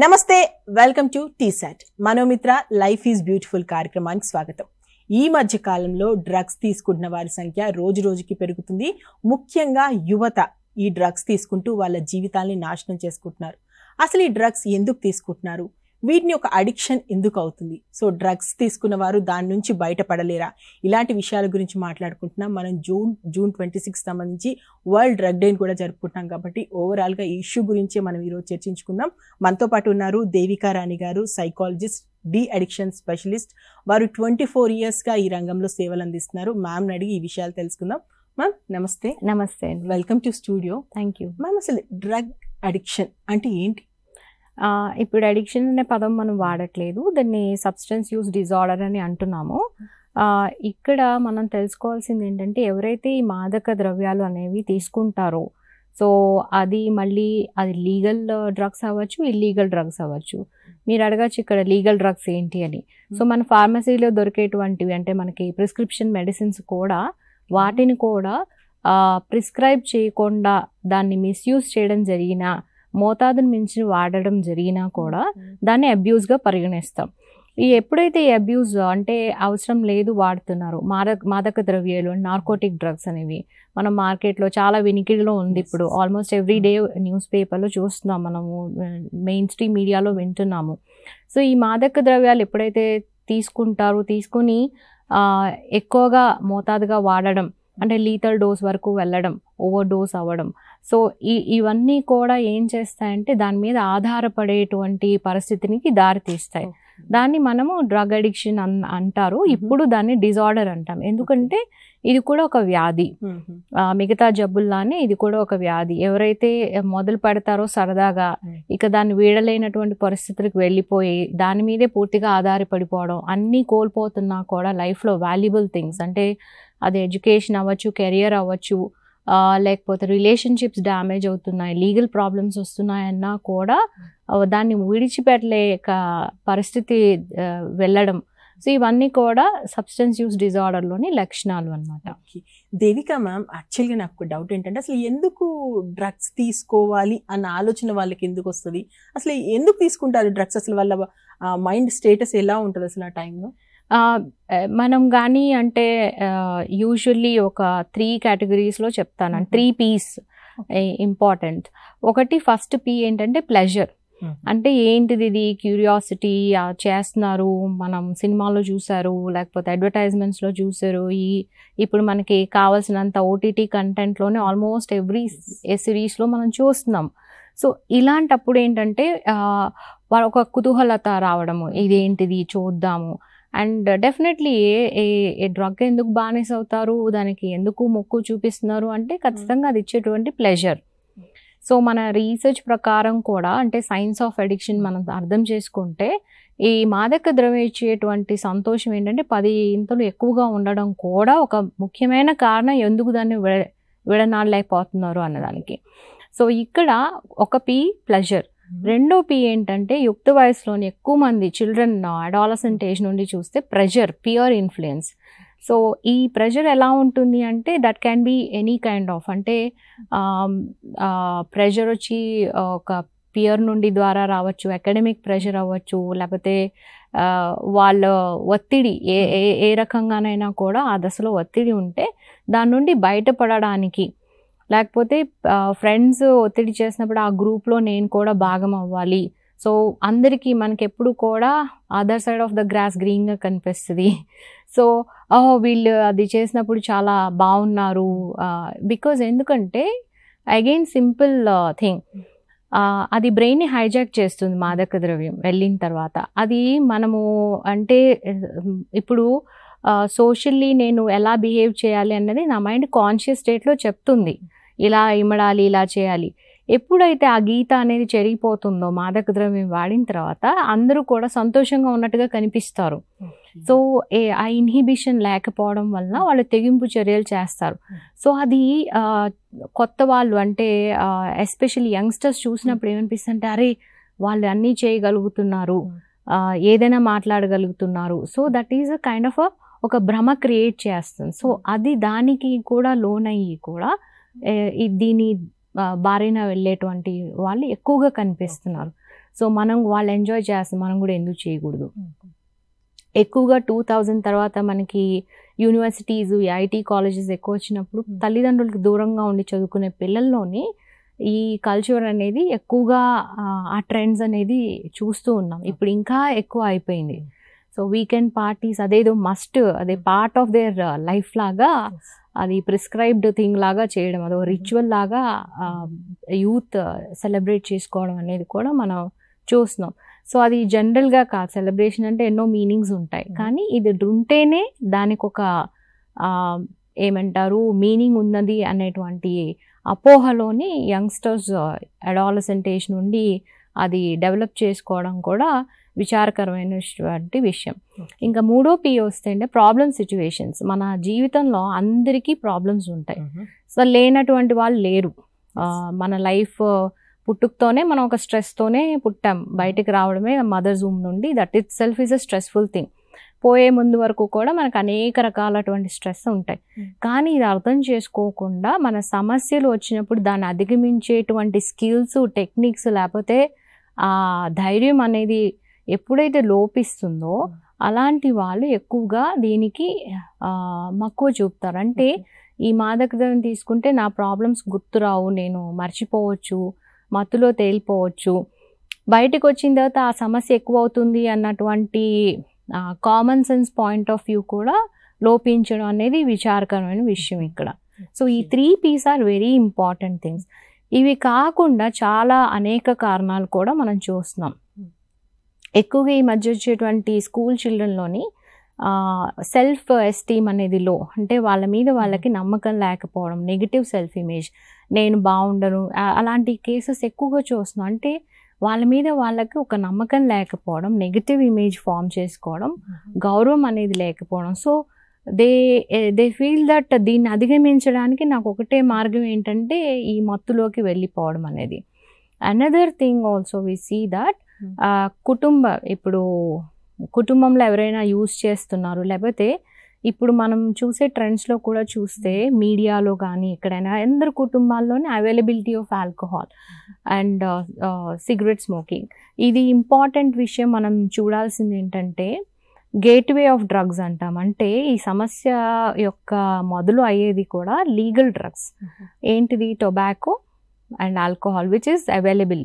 నమస్తే welcome to TSAT Manomitra life is beautiful కార్యక్రమానికి స్వాగతం ఈ మధ్య కాలంలో డ్రగ్స్ తీసుకుంటున్న వారి సంఖ్య రోజు రోజుకి పెరుగుతుంది ముఖ్యంగా యువత ఈ డ్రగ్స్ తీసుకుంటూ వాళ్ళ జీవితాల్ని నాశనం చేసుకుంటున్నారు అసలు ఈ డ్రగ్స్ ఎందుకు తీసుకుంటున్నారు వీటిని ఒక అడిక్షన్ ఎందుకు అవుతుంది సో డ్రగ్స్ తీసుకున్న వారు దాని నుంచి బయటపడలేరా ఇలాంటి విషయాల గురించి మాట్లాడుకుంటున్నాం మనం జూన్ జూన్ ట్వంటీ సిక్స్ సంబంధించి వరల్డ్ డ్రగ్ డేని కూడా జరుపుకుంటున్నాం కాబట్టి ఓవరాల్గా ఈ ఇష్యూ గురించే మనం ఈరోజు చర్చించుకుందాం మనతో పాటు ఉన్నారు దేవికా రాణి గారు సైకాలజిస్ట్ డి అడిక్షన్ స్పెషలిస్ట్ వారు ట్వంటీ ఫోర్ ఇయర్స్గా ఈ రంగంలో సేవలు అందిస్తున్నారు మ్యామ్ని అడిగి ఈ విషయాలు తెలుసుకుందాం మ్యామ్ నమస్తే నమస్తే welcome to studio thank you ma'am అసలు డ్రగ్ అడిక్షన్ అంటే ఏంటి ఇప్పుడు అడిక్షన్ అనే పదం మనం వాడట్లేదు దాన్ని సబ్స్టెన్స్ యూస్ డిజార్డర్ అని అంటున్నాము ఇక్కడ మనం తెలుసుకోవాల్సింది ఏంటంటే ఎవరైతే ఈ మాదక ద్రవ్యాలు అనేవి తీసుకుంటారో సో అది మళ్ళీ అది లీగల్ డ్రగ్స్ అవ్వచ్చు ఇల్లీగల్ డ్రగ్స్ అవ్వచ్చు మీరు అడగచ్చు ఇక్కడ లీగల్ డ్రగ్స్ ఏంటి అని hmm. సో మన ఫార్మసీలో దొరికేటువంటివి అంటే మనకి ప్రిస్క్రిప్షన్ మెడిసిన్స్ కూడా వాటిని కూడా ప్రిస్క్రైబ్ చేయకుండా దాన్ని మిస్యూజ్ చేయడం జరిగినా మోతాదును మించి వాడడం జరిగినా కూడా దాన్ని అబ్యూస్గా పరిగణిస్తాం ఈ ఎప్పుడైతే ఈ అబ్యూజ్ అంటే అవసరం లేదు వాడుతున్నారు మాదక మాదక ద్రవ్యాలు నార్కోటిక్ డ్రగ్స్ అనేవి మనం మార్కెట్లో చాలా వినికిడిలో ఉంది ఇప్పుడు ఆల్మోస్ట్ ఎవ్రీ డే న్యూస్ పేపర్లో చూస్తున్నాం మనము మెయిన్ స్ట్రీమ్ మీడియాలో వింటున్నాము సో ఈ మాదక ద్రవ్యాలు ఎప్పుడైతే తీసుకుంటారు తీసుకుని ఎక్కువగా మోతాదుగా వాడడం అంటే లీతల్ డోస్ వరకు వెళ్ళడం ఓవర్ డోస్ అవ్వడం సో ఈ ఇవన్నీ కూడా ఏం చేస్తాయంటే దాని మీద ఆధారపడేటువంటి పరిస్థితికి దారితీస్తాయి దాన్ని మనము డ్రగ్ అడిక్షన్ అన్ అంటారు ఇప్పుడు దాన్ని డిజార్డర్ అంటాం ఎందుకంటే ఇది కూడా ఒక వ్యాధి మిగతా జబ్బుల్లానే ఇది కూడా ఒక వ్యాధి ఎవరైతే మొదలు పెడతారో సరదాగా ఇక దాన్ని వీడలేనటువంటి పరిస్థితులకు వెళ్ళిపోయి దాని మీదే పూర్తిగా ఆధారపడిపోవడం అన్నీ కోల్పోతున్నా కూడా లైఫ్లో వాల్యుబుల్ థింగ్స్ అంటే అది ఎడ్యుకేషన్ అవ్వచ్చు కెరియర్ అవ్వచ్చు లేకపోతే రిలేషన్షిప్స్ డ్యామేజ్ అవుతున్నాయి లీగల్ ప్రాబ్లమ్స్ వస్తున్నాయన్నా కూడా దాన్ని విడిచిపెట్టలేక పరిస్థితి వెళ్ళడం సో ఇవన్నీ కూడా సబ్స్టెన్స్ యూస్ డిజార్డర్లోని లక్షణాలు అనమాట దేవిక మ్యామ్ యాక్చువల్గా నాకు డౌట్ ఏంటంటే అసలు ఎందుకు డ్రగ్స్ తీసుకోవాలి అన్న ఆలోచన వాళ్ళకి ఎందుకు వస్తుంది అసలు ఎందుకు తీసుకుంటారు డ్రగ్స్ అసలు వాళ్ళ మైండ్ స్టేటస్ ఎలా ఉంటుంది అసలు ఆ టైంలో మనం కానీ అంటే యూజువల్లీ ఒక త్రీ కేటగిరీస్లో చెప్తాను త్రీ పీస్ ఇంపార్టెంట్ ఒకటి ఫస్ట్ పీ ఏంటంటే ప్లెజర్ అంటే ఏంటిది ఇది క్యూరియాసిటీ చేస్తున్నారు మనం సినిమాలో చూసారు లేకపోతే అడ్వర్టైజ్మెంట్స్లో చూసారు ఈ ఇప్పుడు మనకి కావాల్సినంత ఓటీటీ కంటెంట్లోనే ఆల్మోస్ట్ ఎవ్రీ సిరీస్లో మనం చూస్తున్నాం సో ఇలాంటప్పుడు ఏంటంటే ఒక కుతూహలత రావడము ఇదేంటిది చూద్దాము and definitely a a drug ఎందుకు బానిస్ అవుతారు దానికి ఎందుకు మొక్కు చూపిస్తున్నారు అంటే ఖచ్చితంగా అది ఇచ్చేటువంటి ప్లెజర్ సో మన రీసెర్చ్ ప్రకారం కూడా అంటే సైన్స్ ఆఫ్ అడిక్షన్ మనం అర్థం చేసుకుంటే ఈ మాదక ద్రవ్యం ఇచ్చేటువంటి సంతోషం ఏంటంటే పది ఇంతలు ఎక్కువగా ఉండడం కూడా ఒక ముఖ్యమైన కారణం ఎందుకు దాన్ని విడ విడనాడలేకపోతున్నారు అన్నదానికి సో ఇక్కడ ఒక పీ ప్లెజర్ రెండో పి ఏంటంటే యుక్త వయసులోని ఎక్కువ మంది చిల్డ్రన్ అడాలసెంట్ ఏజ్ నుండి చూస్తే ప్రెషర్ పియర్ ఇన్ఫ్లుయెన్స్ సో ఈ ప్రెషర్ ఎలా ఉంటుంది అంటే that can be any kind of అంటే ప్రెషర్ వచ్చి ఒక పియర్ నుండి ద్వారా రావచ్చు అకాడమిక్ ప్రెషర్ అవ్వచ్చు లేకపోతే వాళ్ళ ఒత్తిడి ఏ ఏ రకంగానైనా కూడా ఆ దశలో ఒత్తిడి ఉంటే దాని నుండి బయటపడడానికి లేకపోతే ఫ్రెండ్స్ ఒత్తిడి చేసినప్పుడు ఆ గ్రూప్లో నేను కూడా భాగం అవ్వాలి సో అందరికీ మనకి ఎప్పుడు కూడా other side of the grass గ్రీన్గా కనిపిస్తుంది సో ఓహో వీళ్ళు అది చేసినప్పుడు చాలా బాగున్నారు బికాజ్ ఎందుకంటే అగైన్ సింపుల్ థింగ్ అది బ్రెయిన్ని హైజాక్ చేస్తుంది మాదక ద్రవ్యం వెళ్ళిన తర్వాత అది మనము అంటే ఇప్పుడు సోషల్లీ నేను ఎలా బిహేవ్ చేయాలి అన్నది నా మైండ్ కాన్షియస్ స్టేట్లో చెప్తుంది ఇలా ఇమడాలి ఇలా చేయాలి ఎప్పుడైతే ఆ గీత అనేది చెరిగిపోతుందో మాదక ద్రవ్యం వాడిన తర్వాత అందరూ కూడా సంతోషంగా ఉన్నట్టుగా కనిపిస్తారు సో ఏ ఆ ఇన్హిబిషన్ లేకపోవడం వలన వాళ్ళు తెగింపు చర్యలు చేస్తారు సో అది కొత్త వాళ్ళు అంటే ఎస్పెషల్లీ యంగ్స్టర్స్ చూసినప్పుడు ఏమనిపిస్తుంటే అరే వాళ్ళు అన్నీ చేయగలుగుతున్నారు ఏదైనా మాట్లాడగలుగుతున్నారు so that is a kind of ఒక భ్రమ క్రియేట్ చేస్తుంది సో అది దానికి కూడా లోన్ అయ్యి కూడా దీని బారిన వెళ్ళేటువంటి వాళ్ళు ఎక్కువగా కనిపిస్తున్నారు సో మనం వాళ్ళు ఎంజాయ్ చేస్తే మనం కూడా ఎందుకు చేయకూడదు ఎక్కువగా టూ థౌజండ్ తర్వాత మనకి యూనివర్సిటీస్ ఐటీ కాలేజెస్ ఎక్కువ వచ్చినప్పుడు తల్లిదండ్రులకు దూరంగా ఉండి చదువుకునే పిల్లల్లోని ఈ కల్చర్ అనేది ఎక్కువగా ఆ ట్రెండ్స్ అనేది చూస్తూ ఉన్నాం ఇప్పుడు ఇంకా ఎక్కువ అయిపోయింది సో వీకెండ్ పార్టీస్ అదేదో మస్ట్ అదే పార్ట్ ఆఫ్ దేర్ లైఫ్ లాగా అది ప్రిస్క్రైబ్డ్ థింగ్ లాగా చేయడం అదో రిచువల్ లాగా యూత్ సెలబ్రేట్ చేసుకోవడం అనేది కూడా మనం చూస్తున్నాం సో అది జనరల్గా కాదు సెలబ్రేషన్ అంటే ఎన్నో మీనింగ్స్ ఉంటాయి hmm. కానీ ఇది ఉంటేనే దానికి ఒక ఏమంటారు మీనింగ్ ఉన్నది అనేటువంటి అపోహలోని యంగ్స్టర్స్ అడాలసెంటేజ్ నుండి అది డెవలప్ చేసుకోవడం కూడా విచారకరమైనటువంటి విషయం ఇంకా మూడో పి వస్తే అంటే ప్రాబ్లమ్ సిచ్యువేషన్స్ మన జీవితంలో అందరికీ ప్రాబ్లమ్స్ ఉంటాయి సో లేనటువంటి వాళ్ళు లేరు మన లైఫ్ పుట్టుకతోనే మనం ఒక స్ట్రెస్తోనే పుట్టాం బయటికి రావడమే మదర్ జూమ్ నుండి that itself is a stressful thing పోయే ముందు వరకు కూడా మనకు అనేక రకాలటువంటి స్ట్రెస్ ఉంటాయి కానీ ఇది అర్థం చేసుకోకుండా మన సమస్యలు వచ్చినప్పుడు దాన్ని అధిగమించేటువంటి స్కిల్స్ టెక్నిక్స్ లేకపోతే ధైర్యం అనేది ఎప్పుడైతే లోపిస్తుందో అలాంటి వాళ్ళు ఎక్కువగా దీనికి మక్కువ చూపుతారు అంటే ఈ ద్రవ్యం తీసుకుంటే నా ప్రాబ్లమ్స్ గుర్తురావు నేను మర్చిపోవచ్చు మత్తులో తేలిపోవచ్చు బయటకు వచ్చిన తర్వాత ఆ సమస్య ఎక్కువ అవుతుంది అన్నటువంటి common sense point of view కూడా లోపించడం అనేది విచారకరమైన విషయం ఇక్కడ సో ఈ three Ps are very important things ఇవి కాకుండా చాలా అనేక కారణాలు కూడా మనం చూస్తున్నాం ఎక్కువగా ఈ మధ్య వచ్చేటువంటి స్కూల్ చిల్డ్రన్లోని సెల్ఫ్ ఎస్టీమ్ అనేది లో అంటే వాళ్ళ మీద వాళ్ళకి నమ్మకం లేకపోవడం నెగిటివ్ సెల్ఫ్ ఇమేజ్ నేను బాగుండను అలాంటి కేసెస్ ఎక్కువగా చూస్తున్నాం అంటే వాళ్ళ మీద వాళ్ళకి ఒక నమ్మకం లేకపోవడం నెగిటివ్ ఇమేజ్ ఫామ్ చేసుకోవడం గౌరవం అనేది లేకపోవడం so they they feel that దీన్ని అధిగమించడానికి నాకు ఒకటే మార్గం ఏంటంటే ఈ మత్తులోకి వెళ్ళిపోవడం అనేది another thing also we see that Hmm. కుటుంబ ఇప్పుడు కుటుంబంలో ఎవరైనా యూజ్ చేస్తున్నారు లేకపోతే ఇప్పుడు మనం చూసే ట్రెండ్స్లో కూడా చూస్తే hmm. మీడియాలో కానీ ఎక్కడైనా అందరు కుటుంబాల్లోనే availability of alcohol and cigarette smoking ఇది ఇంపార్టెంట్ విషయం మనం చూడాల్సింది ఏంటంటే గేట్వే ఆఫ్ డ్రగ్స్ అంటాం అంటే ఈ సమస్య యొక్క మొదలు అయ్యేది కూడా లీగల్ డ్రగ్స్ hmm. ఏంటిది tobacco and alcohol which is available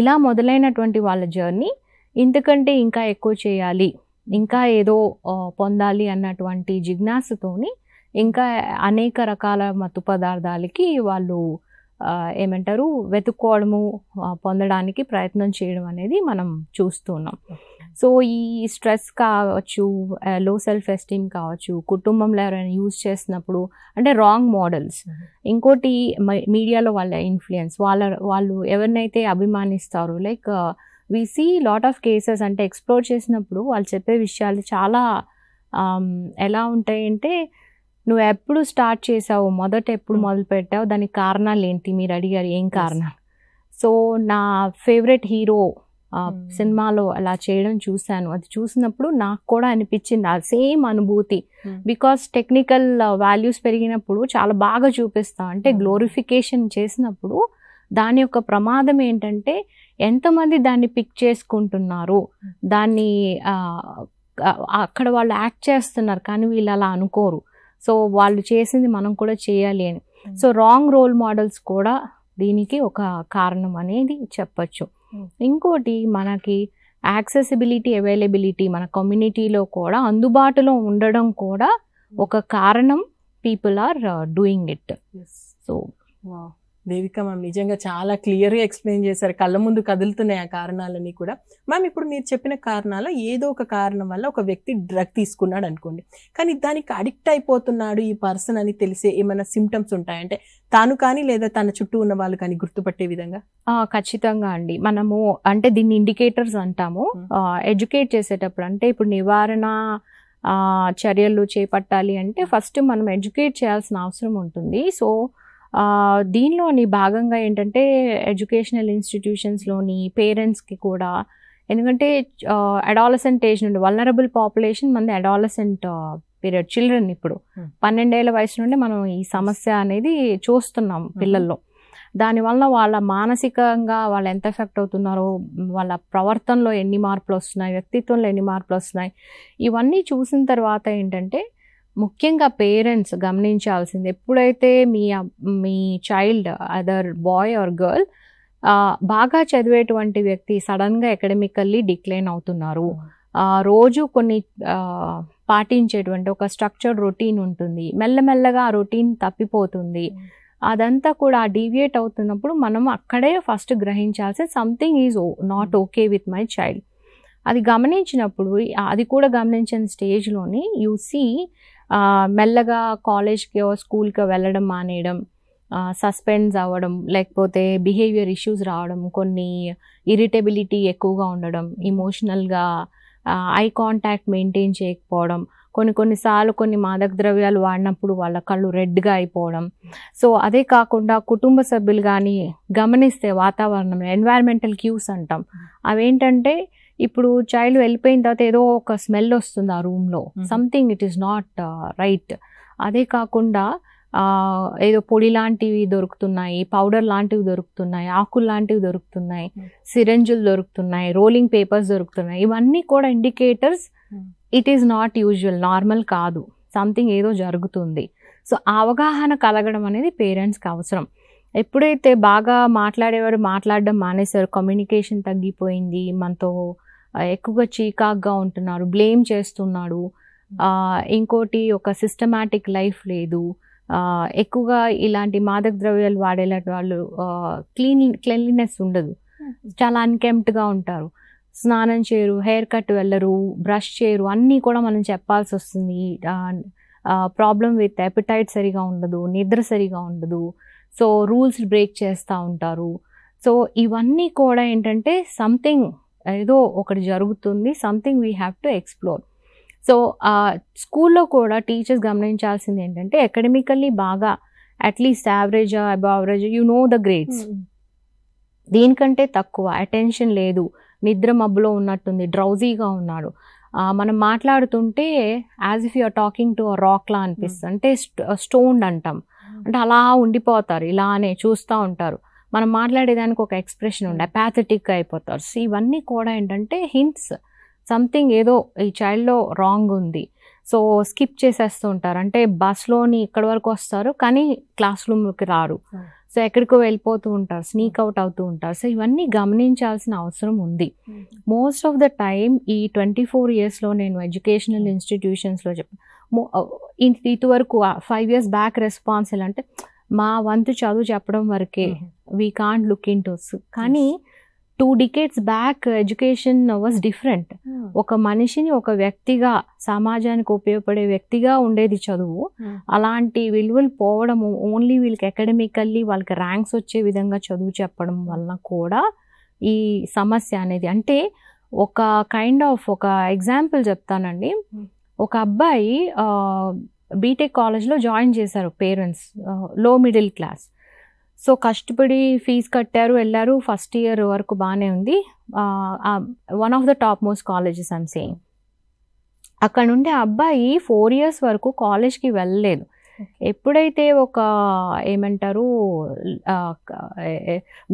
ఇలా మొదలైనటువంటి వాళ్ళ జర్నీ ఇంతకంటే ఇంకా ఎక్కువ చేయాలి ఇంకా ఏదో పొందాలి అన్నటువంటి జిజ్ఞాసతోని ఇంకా అనేక రకాల మత్తు పదార్థాలకి వాళ్ళు ఏమంటారు వెతుక్కోవడము పొందడానికి ప్రయత్నం చేయడం అనేది మనం చూస్తున్నాం సో ఈ స్ట్రెస్ కావచ్చు లో సెల్ఫ్ ఎస్టీమ్ కావచ్చు కుటుంబంలో ఎవరైనా యూజ్ చేసినప్పుడు అంటే రాంగ్ మోడల్స్ ఇంకోటి మీడియాలో వాళ్ళ ఇన్ఫ్లుయెన్స్ వాళ్ళ వాళ్ళు ఎవరినైతే అభిమానిస్తారు like we see lot of cases అంటే ఎక్స్ప్లోర్ చేసినప్పుడు వాళ్ళు చెప్పే విషయాలు చాలా ఎలా ఉంటాయంటే నువ్వు ఎప్పుడు స్టార్ట్ చేసావు మొదట ఎప్పుడు hmm. మొదలు పెట్టావు దానికి కారణాలు ఏంటి మీరు అడిగారు ఏం కారణాలు సో నా ఫేవరెట్ హీరో hmm. సినిమాలో అలా చేయడం చూశాను అది చూసినప్పుడు నాకు కూడా అనిపించింది ఆ సేమ్ అనుభూతి బికాస్ టెక్నికల్ వాల్యూస్ పెరిగినప్పుడు చాలా బాగా చూపిస్తాం అంటే గ్లోరిఫికేషన్ hmm. చేసినప్పుడు దాని యొక్క ప్రమాదం ఏంటంటే ఎంతమంది దాన్ని పిక్ చేసుకుంటున్నారు దాన్ని అక్కడ వాళ్ళు యాక్ట్ చేస్తున్నారు కానీ వీళ్ళు అలా అనుకోరు సో వాళ్ళు చేసింది మనం కూడా చేయాలి అని hmm. So wrong role models కూడా దీనికి ఒక కారణం అనేది చెప్పచ్చు hmm. ఇంకోటి మనకి యాక్సెసిబిలిటీ అవైలబిలిటీ మన కమ్యూనిటీలో కూడా అందుబాటులో ఉండడం కూడా hmm. ఒక కారణం people are doing it so Devika ma'am నిజంగా చాలా క్లియర్గా ఎక్స్ప్లెయిన్ చేశారు కళ్ళ ముందు కదులుతున్నాయి ఆ కారణాలన్నీ కూడా మ్యామ్ ఇప్పుడు మీరు చెప్పిన కారణాలు ఏదో ఒక కారణం వల్ల ఒక వ్యక్తి డ్రగ్ తీసుకున్నాడు అనుకోండి కానీ దానికి అడిక్ట్ అయిపోతున్నాడు ఈ పర్సన్ అని తెలిసే ఏమైనా సిమ్టమ్స్ ఉంటాయంటే తాను కానీ లేదా తన చుట్టూ ఉన్న వాళ్ళు కానీ గుర్తుపట్టే విధంగా ఖచ్చితంగా అండి మనము అంటే దీన్ని ఇండికేటర్స్ అంటాము ఎడ్యుకేట్ చేసేటప్పుడు అంటే ఇప్పుడు నివారణ చర్యలు చేపట్టాలి అంటే ఫస్ట్ మనం ఎడ్యుకేట్ చేయాల్సిన అవసరం ఉంటుంది సో దీనిలోని భాగంగా ఏంటంటే ఎడ్యుకేషనల్ ఇన్స్టిట్యూషన్స్లోని పేరెంట్స్కి కూడా ఎందుకంటే అడాలసెంట్ ఏజ్ నుండి వల్నరబుల్ పాపులేషన్ మంది అడాలసెంట్ పీరియడ్ చిల్డ్రన్ ఇప్పుడు hmm. పన్నెండేళ్ల వయసు నుండి మనం ఈ సమస్య అనేది చూస్తున్నాం hmm. పిల్లల్లో దానివల్ల వాళ్ళ మానసికంగా వాళ్ళు ఎంత ఎఫెక్ట్ అవుతున్నారో వాళ్ళ ప్రవర్తనలో ఎన్ని మార్పులు వస్తున్నాయి వ్యక్తిత్వంలో ఎన్ని మార్పులు వస్తున్నాయి ఇవన్నీ చూసిన తర్వాత ఏంటంటే ముఖ్యంగా పేరెంట్స్ గమనించాల్సింది ఎప్పుడైతే మీ మీ child other boy or girl బాగా చదివేటువంటి వ్యక్తి సడన్గా ఎకడమికల్లీ డిక్లైన్ అవుతున్నారు రోజు కొన్ని పాటించేటువంటి ఒక స్ట్రక్చర్డ్ రొటీన్ ఉంటుంది మెల్లమెల్లగా ఆ రొటీన్ తప్పిపోతుంది అదంతా కూడా డీవియేట్ అవుతున్నప్పుడు మనం అక్కడే ఫస్ట్ గ్రహించాల్సి something is not okay with my child అది గమనించినప్పుడు అది కూడా గమనించిన స్టేజ్లోని యు సీ మెల్లగా కాలేజ్కి స్కూల్కి వెళ్ళడం మానేయడం సస్పెండ్స్ అవ్వడం లేకపోతే బిహేవియర్ ఇష్యూస్ రావడం కొన్ని ఇరిటబిలిటీ ఎక్కువగా ఉండడం ఇమోషనల్గా ఐ కాంటాక్ట్ మెయింటైన్ చేయకపోవడం కొన్ని కొన్నిసార్లు కొన్ని మాదక ద్రవ్యాలు వాడినప్పుడు వాళ్ళ కళ్ళు రెడ్గా అయిపోవడం సో అదే కాకుండా కుటుంబ సభ్యులు కానీ గమనిస్తే వాతావరణం ఎన్వైర్మెంటల్ క్యూస్ అంటాం అవేంటంటే ఇప్పుడు చైల్డ్ వెళ్ళిపోయిన తర్వాత ఏదో ఒక స్మెల్ వస్తుంది ఆ రూమ్లో something it is not right అదే కాకుండా ఏదో పొడి లాంటివి దొరుకుతున్నాయి పౌడర్ లాంటివి దొరుకుతున్నాయి ఆకులు లాంటివి దొరుకుతున్నాయి సిరంజులు దొరుకుతున్నాయి రోలింగ్ పేపర్స్ దొరుకుతున్నాయి ఇవన్నీ కూడా indicators it is not usual normal కాదు సంథింగ్ ఏదో జరుగుతుంది సో అవగాహన కలగడం అనేది పేరెంట్స్కి అవసరం ఎప్పుడైతే బాగా మాట్లాడేవారు మాట్లాడడం మానేశారు కమ్యూనికేషన్ తగ్గిపోయింది మనతో ఎక్కువగా చీకాగ్గా ఉంటున్నారు బ్లేమ్ చేస్తున్నాడు ఇంకోటి ఒక సిస్టమాటిక్ లైఫ్ లేదు ఎక్కువగా ఇలాంటి మాదక ద్రవ్యాలు వాడేలా వాళ్ళు క్లీన్ క్లెన్లీనెస్ ఉండదు చాలా అన్కెంప్ట్గా ఉంటారు స్నానం చేయరు హెయిర్ కట్ వెళ్ళరు బ్రష్ చేయరు అన్నీ కూడా మనం చెప్పాల్సి వస్తుంది ప్రాబ్లం విత్ ఎపిటైట్ సరిగా ఉండదు నిద్ర సరిగా ఉండదు సో రూల్స్ బ్రేక్ చేస్తూ ఉంటారు సో ఇవన్నీ కూడా ఏంటంటే సంథింగ్ ఏదో ఒకటి జరుగుతుంది something we have to explore so స్కూల్లో కూడా టీచర్స్ గమనించాల్సింది ఏంటంటే అకాడమికల్లీ బాగా at least average above average you know the grades దీనికంటే తక్కువ అటెన్షన్ లేదు నిద్ర మబ్బులో ఉన్నట్టుంది డ్రౌజీగా ఉన్నాడు మనం మాట్లాడుతుంటే as if you're talking to రాక్లా అనిపిస్తుంది hmm. అంటే స్టోన్డ్ అంటాం hmm. అంటే అలా ఉండిపోతారు ఇలానే చూస్తూ ఉంటారు మనం మాట్లాడేదానికి ఒక ఎక్స్ప్రెషన్ ఉండే ప్యాథటిక్ అయిపోతారు సో ఇవన్నీ కూడా ఏంటంటే హింట్స్ సంథింగ్ ఏదో ఈ చైల్డ్లో రాంగ్ ఉంది సో స్కిప్ చేసేస్తూ ఉంటారు అంటే బస్లోని ఇక్కడ వరకు వస్తారు కానీ క్లాస్ రూమ్కి రారు సో hmm. ఎక్కడికో వెళ్ళిపోతూ ఉంటారు స్నీక్ అవుట్ అవుతూ ఉంటారు సో ఇవన్నీ గమనించాల్సిన అవసరం ఉంది మోస్ట్ ఆఫ్ ద టైం ఈ ట్వంటీ ఫోర్ ఇయర్స్లో నేను ఎడ్యుకేషనల్ ఇన్స్టిట్యూషన్స్లో చెప్పాను వరకు ఫైవ్ ఇయర్స్ బ్యాక్ రెస్పాన్స్ ఎలా అంటే మా వంతు చదువు చెప్పడం వరకే we can't look into కానీ two decades back education was different ఒక మనిషిని ఒక వ్యక్తిగా సమాజానికి ఉపయోగపడే వ్యక్తిగా ఉండేది చదువు అలాంటి విలువలు పోవడము ఓన్లీ వీళ్ళకి అకాడమికల్లీ వాళ్ళకి ర్యాంక్స్ వచ్చే విధంగా చదువు చెప్పడం వలన కూడా ఈ సమస్య అనేది అంటే ఒక కైండ్ ఆఫ్ ఒక ఎగ్జాంపుల్ చెప్తానండి ఒక అబ్బాయి బీటెక్ కాలేజ్లో జాయిన్ చేశారు పేరెంట్స్ లో మిడిల్ క్లాస్ సో కష్టపడి ఫీజు కట్టారు వెళ్ళారు ఫస్ట్ ఇయర్ వరకు బాగానే ఉంది one of the top most colleges I'm saying అక్కడ నుండి అబ్బాయి ఫోర్ ఇయర్స్ వరకు కాలేజ్కి వెళ్ళలేదు ఎప్పుడైతే ఒక ఏమంటారు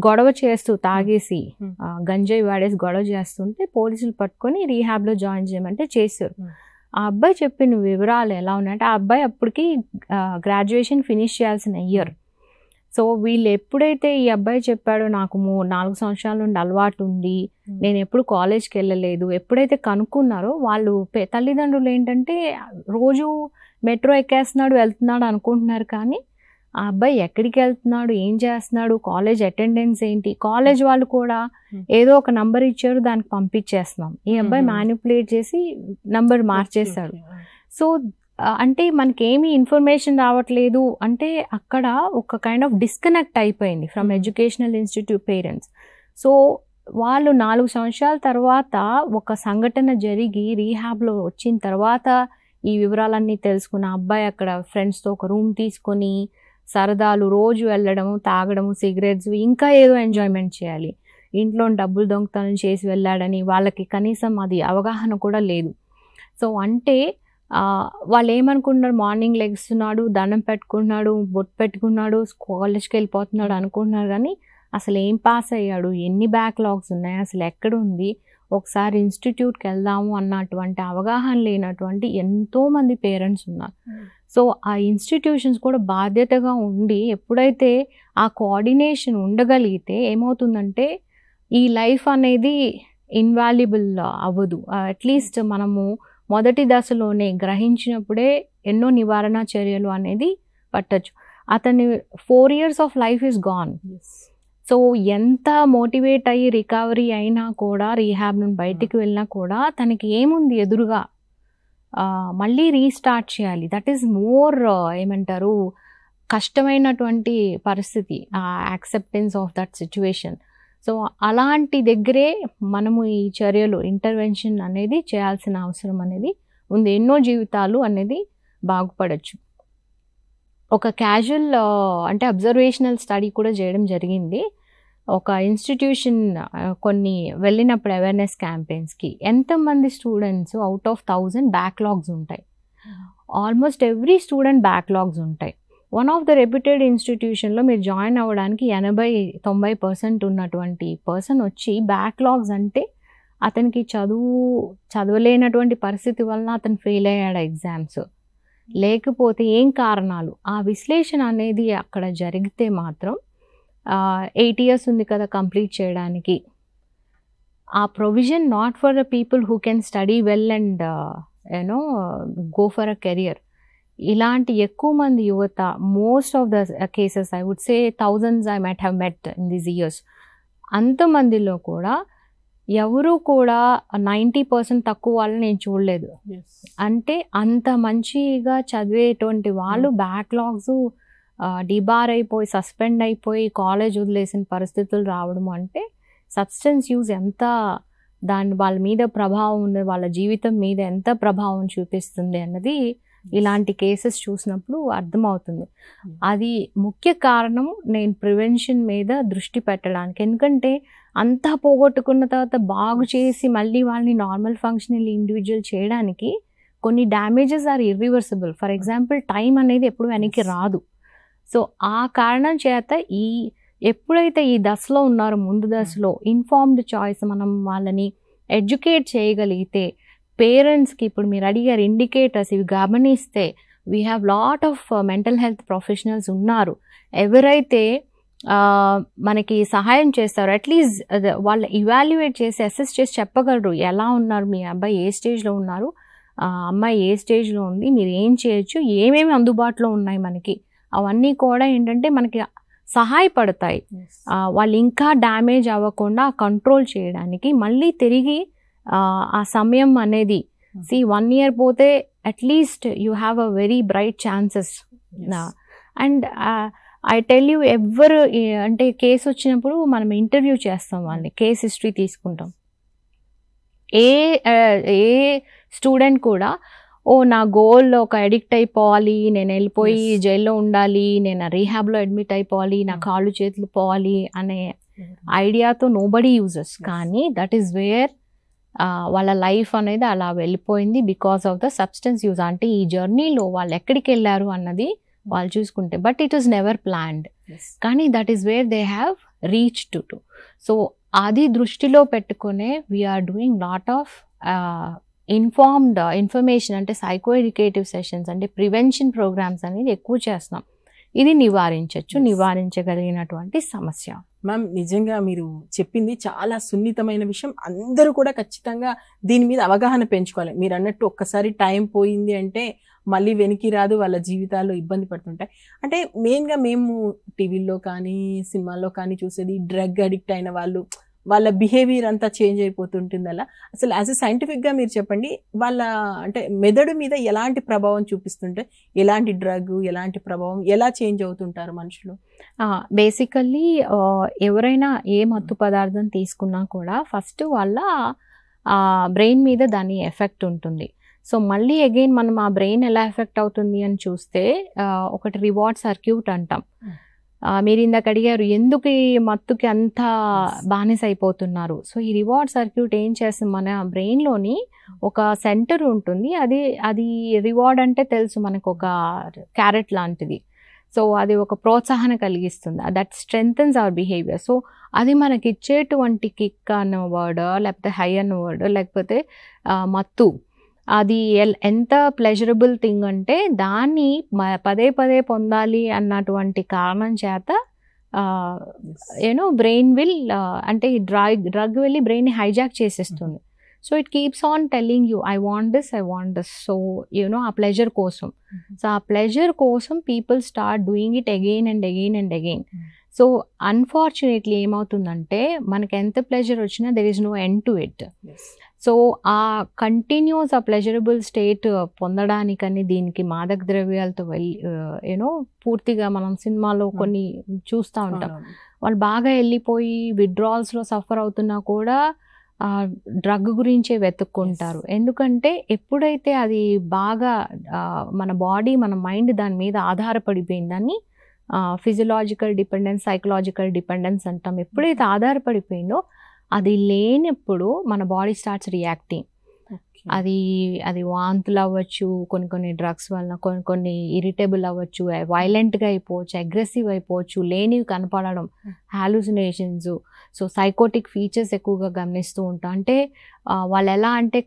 గొడవ చేస్తూ తాగేసి hmm. గంజాయి వాడేసి గొడవ చేస్తుంటే పోలీసులు పట్టుకొని రీహాబ్లో జాయిన్ చేయమంటే చేశారు hmm. ఆ అబ్బాయి చెప్పిన వివరాలు ఎలా ఉన్నాయంటే ఆ అబ్బాయి అప్పటికి గ్రాడ్యుయేషన్ ఫినిష్ చేయాల్సిన ఇయర్ సో వీళ్ళు ఎప్పుడైతే ఈ అబ్బాయి చెప్పాడో నాకు నాలుగు సంవత్సరాల నుండి అలవాటు ఉంది hmm. నేను ఎప్పుడు కాలేజ్కి వెళ్ళలేదు ఎప్పుడైతే కనుక్కున్నారో వాళ్ళు తల్లిదండ్రులు ఏంటంటే రోజు మెట్రో ఎక్కేస్తున్నాడు వెళ్తున్నాడు అనుకుంటున్నారు కానీ ఆ అబ్బాయి ఎక్కడికి వెళ్తున్నాడు ఏం చేస్తున్నాడు కాలేజ్ అటెండెన్స్ ఏంటి కాలేజ్ వాళ్ళు కూడా ఏదో ఒక నంబర్ ఇచ్చారు దానికి పంపించేస్తున్నాం ఈ అబ్బాయి మ్యానిపులేట్ చేసి నంబర్ మార్చేస్తాడు సో అంటే మనకేమీ ఇన్ఫర్మేషన్ రావట్లేదు అంటే అక్కడ ఒక కైండ్ ఆఫ్ డిస్కనెక్ట్ అయిపోయింది from educational institute parents so వాళ్ళు నాలుగు సంవత్సరాల తర్వాత ఒక సంఘటన జరిగి రీహాబ్లో వచ్చిన తర్వాత ఈ వివరాలన్నీ తెలుసుకున్న అబ్బాయి అక్కడ ఫ్రెండ్స్తో ఒక రూమ్ తీసుకొని సరదాలు రోజు వెళ్ళడము తాగడము సిగరెట్స్ ఇంకా ఏదో ఎంజాయ్మెంట్ చేయాలి ఇంట్లో డబ్బులు దొంగతనం చేసి వెళ్ళాడని వాళ్ళకి కనీసం అది అవగాహన కూడా లేదు సో అంటే వాళ్ళు ఏమనుకుంటున్నారు మార్నింగ్ లెగ్స్తున్నాడు దండం పెట్టుకుంటున్నాడు బొట్ పెట్టుకున్నాడు కాలేజ్కి వెళ్ళిపోతున్నాడు అనుకుంటున్నారు కానీ అసలు ఏం పాస్ అయ్యాడు ఎన్ని బ్యాక్లాగ్స్ ఉన్నాయి అసలు ఎక్కడ ఉంది ఒకసారి ఇన్స్టిట్యూట్కి వెళ్దాము అన్నటువంటి అవగాహన లేనటువంటి ఎంతోమంది పేరెంట్స్ ఉన్నారు hmm. సో ఆ ఇన్స్టిట్యూషన్స్ కూడా బాధ్యతగా ఉండి ఎప్పుడైతే ఆ కోఆర్డినేషన్ ఉండగలిగితే ఏమవుతుందంటే ఈ లైఫ్ అనేది ఇన్వాల్యుబుల్ అవ్వదు అట్లీస్ట్ మనము మొదటి దశలోనే గ్రహించినప్పుడే ఎన్నో నివారణ చర్యలు అనేది పట్టచ్చు అతని four years of life is gone so ఎంత మోటివేట్ అయ్యి రికవరీ అయినా కూడా రీహాబ్ నుండి బయటికి వెళ్ళినా కూడా తనకి ఏముంది ఎదురుగా మళ్ళీ రీస్టార్ట్ చేయాలి దట్ ఈస్ మోర్ ఏమంటారు కష్టమైనటువంటి పరిస్థితి ఆ acceptance of that situation so అలాంటి దగ్గరే మనము ఈ చర్యలు ఇంటర్వెన్షన్ అనేది చేయాల్సిన అవసరం అనేది ఉంది ఎన్నో జీవితాలు అనేది బాగుపడచ్చు ఒక క్యాజువల్ అంటే అబ్జర్వేషనల్ స్టడీ కూడా చేయడం జరిగింది ఒక ఇన్స్టిట్యూషన్ కొన్ని వెళ్ళినప్పుడు అవేర్నెస్ క్యాంపెయిన్స్కి ఎంతమంది students out of thousand backlogs ఉంటాయి ఆల్మోస్ట్ ఎవ్రీ స్టూడెంట్ బ్యాక్లాగ్స్ ఉంటాయి వన్ ఆఫ్ ద రెప్యూటెడ్ ఇన్స్టిట్యూషన్లో మీరు జాయిన్ అవ్వడానికి ఎనభై తొంభై పర్సెంట్ ఉన్నటువంటి పర్సన్ వచ్చి బ్యాక్లాగ్స్ అంటే అతనికి చదువు చదవలేనటువంటి పరిస్థితి వలన అతను ఫెయిల్ అయ్యాడు ఎగ్జామ్స్ లేకపోతే ఏం కారణాలు ఆ విశ్లేషణ అనేది అక్కడ జరిగితే మాత్రం ఎయిట్ ఇయర్స్ ఉంది కదా కంప్లీట్ చేయడానికి ఆ provision not for the people who can study well and you know go for a career ఇలాంటి ఎక్కువ మంది యువత most of the cases I would say thousands I met have met in these years అంతమందిలో కూడా ఎవరు కూడా నైంటీ పర్సెంట్ తక్కువ వాళ్ళని నేను చూడలేదు అంటే అంత మంచిగా చదివేటువంటి వాళ్ళు బ్యాక్లాగ్స్ hmm. డిబార్ అయిపోయి సస్పెండ్ అయిపోయి కాలేజ్ వదిలేసిన పరిస్థితులు రావడం అంటే సబ్స్టెన్స్ యూజ్ ఎంత దాని వాళ్ళ మీద ప్రభావం ఉంది వాళ్ళ జీవితం మీద ఎంత ప్రభావం చూపిస్తుంది అన్నది ఇలాంటి కేసెస్ చూసినప్పుడు అర్థమవుతుంది hmm. అది ముఖ్య కారణం నేను ప్రివెన్షన్ మీద దృష్టి పెట్టడానికి ఎందుకంటే అంతా పోగొట్టుకున్న తర్వాత బాగు చేసి మళ్ళీ వాళ్ళని నార్మల్ ఫంక్షనల్ ఇండివిజువల్ చేయడానికి కొన్ని damages are irreversible for hmm. Example time అనేది ఎప్పుడు వెనక్కి రాదు సో ఆ కారణం చేత ఈ ఎప్పుడైతే ఈ దశలో ఉన్నారో ముందు దశలో ఇన్ఫార్మ్డ్ చాయిస్ మనం వాళ్ళని ఎడ్యుకేట్ చేయగలిగితే పేరెంట్స్కి ఇప్పుడు మీరు అడిగారు ఇండికేటర్స్ ఇవి గమనిస్తే we have lot of mental health professionals ఉన్నారు ఎవరైతే మనకి సహాయం చేస్తారు అట్లీస్ట్ వాళ్ళు ఇవాల్యుయేట్ చేసి అసెస్ చేసి చెప్పగలరు ఎలా ఉన్నారు మీ అబ్బాయి ఏ స్టేజ్లో ఉన్నారు అమ్మాయి ఏ స్టేజ్లో ఉంది మీరు ఏం చేయొచ్చు ఏమేమి అందుబాటులో ఉన్నాయి మనకి అవన్నీ కూడా ఏంటంటే మనకి సహాయపడతాయి వాళ్ళు ఇంకా డ్యామేజ్ అవ్వకుండా కంట్రోల్ చేయడానికి మళ్ళీ తిరిగి ఆ సమయం అనేది hmm. సి వన్ ఇయర్ పోతే at least you have a very bright chances and I tell you ఎవరు అంటే కేసు వచ్చినప్పుడు మనం ఇంటర్వ్యూ చేస్తాం వాళ్ళని hmm. కేస్ హిస్టరీ తీసుకుంటాం ఏ ఏ స్టూడెంట్ కూడా ఓ నా గోల్ ఒక అడిక్ట్ అయిపోవాలి నేను వెళ్ళిపోయి జైల్లో ఉండాలి నేను రీహాబ్లో అడ్మిట్ అయిపోవాలి నా hmm. కాళ్ళు చేతులు పోవాలి అనే hmm. ఐడియాతో నోబడీ యూజెస్ కానీ దట్ ఈస్ వేర్ వాళ్ళ లైఫ్ అనేది అలా వెళ్ళిపోయింది because of the substance use అంటే ఈ జర్నీలో వాళ్ళు ఎక్కడికి వెళ్ళారు అన్నది hmm. వాళ్ళు చూసుకుంటే but it is never planned కానీ that is where they have reach to so అది దృష్టిలో పెట్టుకునే we're doing lot of informed information uh, అంటే సైకో ఎడ్యుకేటివ్ సెషన్స్ అంటే ప్రివెన్షన్ ప్రోగ్రామ్స్ అనేది ఎక్కువ చేస్తున్నాం ఇది నివారించవచ్చు నివారించగలిగినటువంటి సమస్య మ్యామ్ నిజంగా మీరు చెప్పింది చాలా సున్నితమైన విషయం అందరూ కూడా ఖచ్చితంగా దీని మీద అవగాహన పెంచుకోవాలి మీరు అన్నట్టు ఒక్కసారి టైం పోయింది అంటే మళ్ళీ వెనక్కి రాదు వాళ్ళ జీవితాల్లో ఇబ్బంది పడుతుంటాయి అంటే మెయిన్గా మేము టీవీల్లో కానీ సినిమాల్లో కానీ చూసేది డ్రగ్ అడిక్ట్ అయిన వాళ్ళు వాళ్ళ బిహేవియర్ అంతా చేంజ్ అయిపోతుంటుంది అలా అసలు యాజ్ అ సైంటిఫిక్గా మీరు చెప్పండి వాళ్ళ అంటే మెదడు మీద ఎలాంటి ప్రభావం చూపిస్తుంటే ఎలాంటి డ్రగ్ ఎలాంటి ప్రభావం ఎలా చేంజ్ అవుతుంటారు మనుషులు బేసికల్లీ ఎవరైనా ఏ మత్తు పదార్థం తీసుకున్నా కూడా ఫస్ట్ వాళ్ళ బ్రెయిన్ మీద దాని ఎఫెక్ట్ ఉంటుంది సో మళ్ళీ అగైన్ మనం ఆ బ్రెయిన్ ఎలా ఎఫెక్ట్ అవుతుంది అని చూస్తే ఒకటి రివార్డ్ సర్క్యూట్ అంటాం hmm. మీరు ఇందాక అడిగారు ఎందుకు ఈ మత్తుకి అంత బానిస అయిపోతున్నారు సో ఈ రివార్డ్ సర్క్యూట్ ఏం చేస్తుంది మన బ్రెయిన్లోని ఒక సెంటర్ ఉంటుంది అది అది రివార్డ్ అంటే తెలుసు మనకు ఒక క్యారెట్ లాంటిది సో అది ఒక ప్రోత్సాహన కలిగిస్తుంది that strengths our behaviour so అది మనకి ఇచ్చేటువంటి కిక్ అన్న వర్డ్ లేకపోతే హై అన్న వర్డ్ లేకపోతే మత్తు అది ఎంత ప్లెజరబుల్ థింగ్ అంటే దాన్ని పదే పదే పొందాలి అన్నటువంటి కారణం చేత యూనో బ్రెయిన్ విల్ అంటే ఈ డ్రగ్ డ్రగ్ వెళ్ళి బ్రెయిన్ హైజాక్ చేసేస్తుంది so it keeps on telling you I want this I want this so you know ఆ ప్లెజర్ కోసం సో mm-hmm. ఆ ప్లెజర్ కోసం people start doing it again and again and again so unfortunately ఏమవుతుందంటే మనకు ఎంత pleasure వచ్చినా there is no end to it so ఆ continues ఆ ప్లెజరబుల్ స్టేట్ పొందడానికని దీనికి మాదక ద్రవ్యాలతో వెళ్ళి యూనో పూర్తిగా మనం సినిమాలో కొన్ని చూస్తూ ఉంటాం వాళ్ళు బాగా వెళ్ళిపోయి విడ్రాల్స్లో సఫర్ అవుతున్నా కూడా డ్రగ్ గురించే వెతుక్కుంటారు ఎందుకంటే ఎప్పుడైతే అది బాగా మన బాడీ మన మైండ్ దాని మీద ఆధారపడిపోయిందని ఫిజియలాజికల్ డిపెండెన్స్ సైకలాజికల్ డిపెండెన్స్ అంటాం ఎప్పుడైతే ఆధారపడిపోయిందో అది లేనప్పుడు మన బాడీ స్టార్ట్స్ రియాక్టింగ్ అది అది వాంతులు అవ్వచ్చు కొన్ని కొన్ని డ్రగ్స్ వలన కొన్ని కొన్ని ఇరిటేబుల్ అవ్వచ్చు వైలెంట్గా eh, అయిపోవచ్చు అగ్రెసివ్ అయిపోవచ్చు లేనివి కనపడడం హాలుసినేషన్స్ సో సైకోటిక్ ఫీచర్స్ ఎక్కువగా గమనిస్తూ ఉంటాం అంటే వాళ్ళు ఎలా అంటే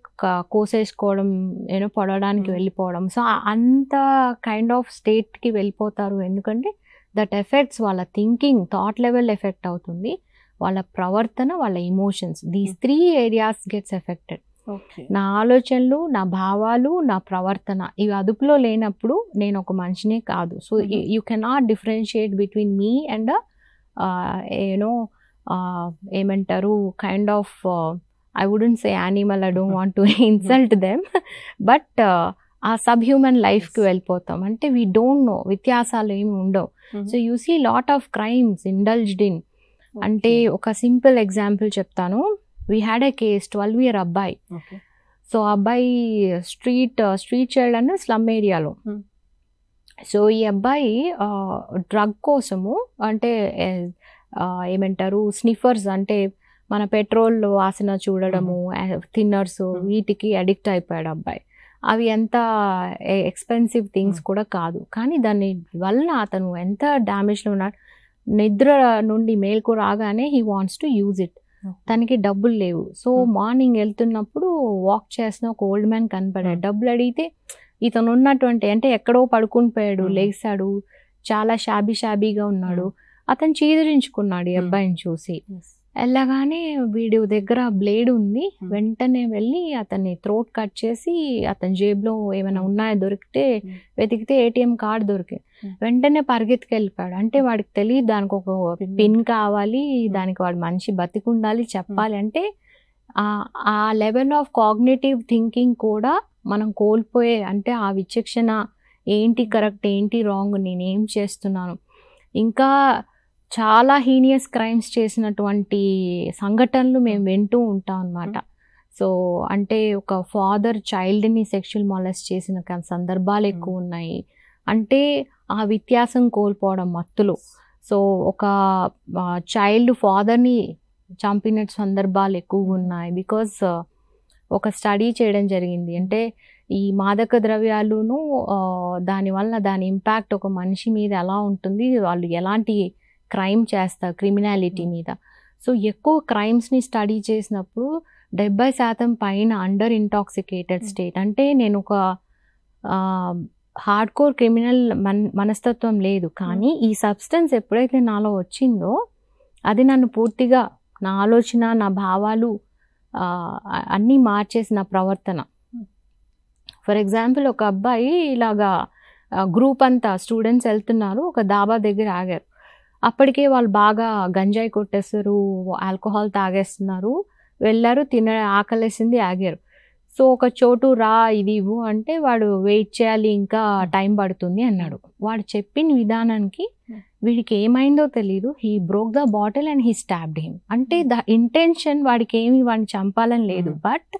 కోసేసుకోవడం ఏదో పడడానికి hmm. వెళ్ళిపోవడం సో అంత కైండ్ ఆఫ్ స్టేట్కి వెళ్ళిపోతారు ఎందుకంటే దట్ ఎఫెక్ట్స్ వాళ్ళ థింకింగ్ థాట్ లెవెల్ ఎఫెక్ట్ అవుతుంది వాళ్ళ ప్రవర్తన వాళ్ళ emotions these three areas gets affected నా ఆలోచనలు నా భావాలు నా ప్రవర్తన ఇవి అదుపులో లేనప్పుడు నేను ఒక మనిషినే కాదు so you cannot differentiate between me and you know ఏమంటారు kind of I wouldn't say animal I don't want to insult them but ఆ సబ్ హ్యూమన్ లైఫ్కి వెళ్ళిపోతాం అంటే వీ డోంట్ నో వ్యత్యాసాలు ఏమి ఉండవు so you see lot of crimes indulged in అంటే ఒక సింపుల్ ఎగ్జాంపుల్ చెప్తాను we had a case twelve year అబ్బాయి సో అబ్బాయి స్ట్రీట్ స్ట్రీట్ చైల్డ్ అన్న స్లమ్ ఏరియాలో సో ఈ అబ్బాయి డ్రగ్ uh, కోసము అంటే ఏమంటారు స్నిఫర్స్ అంటే మన పెట్రోల్ వాసన చూడడము థిన్నర్స్ hmm. hmm. వీటికి అడిక్ట్ అయిపోయాడు అబ్బాయి అవి ఎంత ఎక్స్పెన్సివ్ థింగ్స్ hmm. కూడా కాదు కానీ దాని వల్ల అతను ఎంత డ్యామేజ్లో ఉన్నాడు నిద్ర నుండి మేల్కు రాగానే he wants to use it తనకి డబ్బులు లేవు సో hmm. మార్నింగ్ వెళ్తున్నప్పుడు వాక్ చేసిన ఒక ఓల్డ్ మ్యాన్ కనపడాడు hmm. డబ్బులు అడిగితే ఇతను ఉన్నటువంటి అంటే ఎక్కడో పడుకుని పోయాడు hmm. లేచాడు చాలా షాబీ షాబీగా ఉన్నాడు అతను చీదరించుకున్నాడు ఈ అబ్బాయిని చూసి వెళ్ళగానే వీడి దగ్గర బ్లేడ్ ఉంది వెంటనే వెళ్ళి అతన్ని త్రోట్ కట్ చేసి అతని జేబులో ఏమైనా ఉన్నాయో దొరికితే వెతికితే ఏటీఎం కార్డు దొరికింది వెంటనే పరిగెత్తికి వెళ్ళిపోయాడు అంటే వాడికి తెలియదు దానికి ఒక పిన్ కావాలి దానికి వాడు మనిషి బతికి ఉండాలి చెప్పాలి అంటే ఆ లెవెల్ ఆఫ్ కాగ్నేటివ్ థింకింగ్ కూడా మనం కోల్పోయే అంటే ఆ విచక్షణ ఏంటి కరెక్ట్ ఏంటి రాంగ్ నేనేం చేస్తున్నాను ఇంకా చాలా హీనియస్ క్రైమ్స్ చేసినటువంటి సంఘటనలు మేము hmm. వింటూ ఉంటాం అనమాట hmm. సో అంటే ఒక ఫాదర్ చైల్డ్ని సెక్షువల్ మాలెస్ చేసిన సందర్భాలు ఎక్కువ hmm. ఉన్నాయి అంటే ఆ వ్యత్యాసం కోల్పోవడం మత్తులు సో ఒక చైల్డ్ ఫాదర్ని చంపిన సందర్భాలు ఎక్కువ ఉన్నాయి బికాజ్ uh, ఒక స్టడీ చేయడం జరిగింది అంటే ఈ మాదక ద్రవ్యాలును దానివల్ల దాని ఇంపాక్ట్ ఒక మనిషి మీద ఎలా ఉంటుంది వాళ్ళు ఎలాంటి క్రైమ్ చేస్తా క్రిమినాలిటీ hmm. మీద సో ఎక్కువ క్రైమ్స్ని స్టడీ చేసినప్పుడు డెబ్బై శాతం పైన అండర్ ఇంటాక్సికేటెడ్ hmm. స్టేట్ అంటే నేను ఒక హార్డ్ కోర్ క్రిమినల్ మన్ మనస్తత్వం లేదు కానీ hmm. ఈ సబ్స్టెన్స్ ఎప్పుడైతే నాలో వచ్చిందో అది నన్ను పూర్తిగా నా ఆలోచన నా భావాలు అన్నీ మార్చేసి నా ప్రవర్తన ఫర్ ఎగ్జాంపుల్ ఒక అబ్బాయి ఇలాగా గ్రూప్ అంతా స్టూడెంట్స్ వెళ్తున్నారు ఒక దాబా దగ్గర ఆగారు అప్పటికే వాళ్ళు బాగా గంజాయి కొట్టేస్తారు ఆల్కహాల్ తాగేస్తున్నారు వెళ్ళారు తిన ఆకలేసింది ఆగారు సో ఒక చోటు రా ఇది ఇవ్వు అంటే వాడు వెయిట్ చేయాలి ఇంకా టైం పడుతుంది అన్నాడు వాడు చెప్పిన విధానానికి వీడికి ఏమైందో తెలియదు he broke the bottle and he stabbed him అంటే ద ఇంటెన్షన్ వాడికి ఏమి వాడిని చంపాలని లేదు hmm. బట్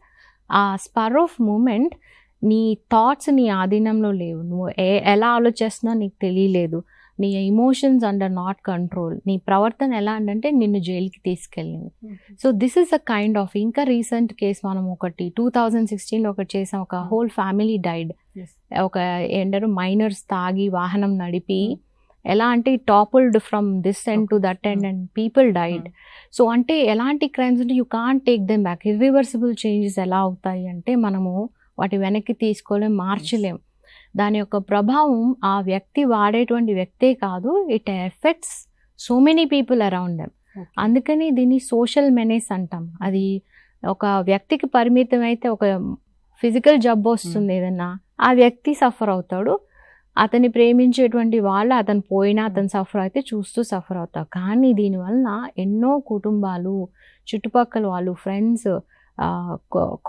ఆ స్పర్ ఆఫ్ మూమెంట్ నీ థాట్స్ నీ ఆధీనంలో లేవు నువ్వు ఏ ఎలా ఆలోచిస్తున్నా నీకు తెలియలేదు నీ ఎమోషన్స్ అండర్ నాట్ కంట్రోల్ నీ ప్రవర్తన ఎలా అంటే నిన్ను జైలుకి తీసుకెళ్ళింది so this is a kind of ఇంకా రీసెంట్ కేసు మనం ఒకటి టూ థౌజండ్ సిక్స్టీన్లో ఒకటి చేసాం ఒక హోల్ ఫ్యామిలీ డైడ్ ఒక ఏంటారు మైనర్స్ తాగి వాహనం నడిపి hmm. ఎలా అంటే toppled from this end to that end and people died so అంటే ఎలాంటి క్రైమ్స్ అంటే you can't take them back irreversible changes ఎలా అవుతాయి అంటే మనము వాటి వెనక్కి తీసుకోలేం మార్చలేం దాని యొక్క ప్రభావం ఆ వ్యక్తి వాడేటువంటి వ్యక్తే కాదు it affects so many people around them అందుకని దీన్ని సోషల్ మెనేజ్ అంటాం అది ఒక వ్యక్తికి పరిమితం అయితే ఒక ఫిజికల్ జబ్బు వస్తుంది hmm. ఏదన్నా ఆ వ్యక్తి సఫర్ అవుతాడు అతన్ని ప్రేమించేటువంటి వాళ్ళు అతను పోయినా hmm. అతను సఫర్ అయితే చూస్తూ సఫర్ అవుతారు కానీ దీనివల్ల ఎన్నో కుటుంబాలు చుట్టుపక్కల వాళ్ళు ఫ్రెండ్స్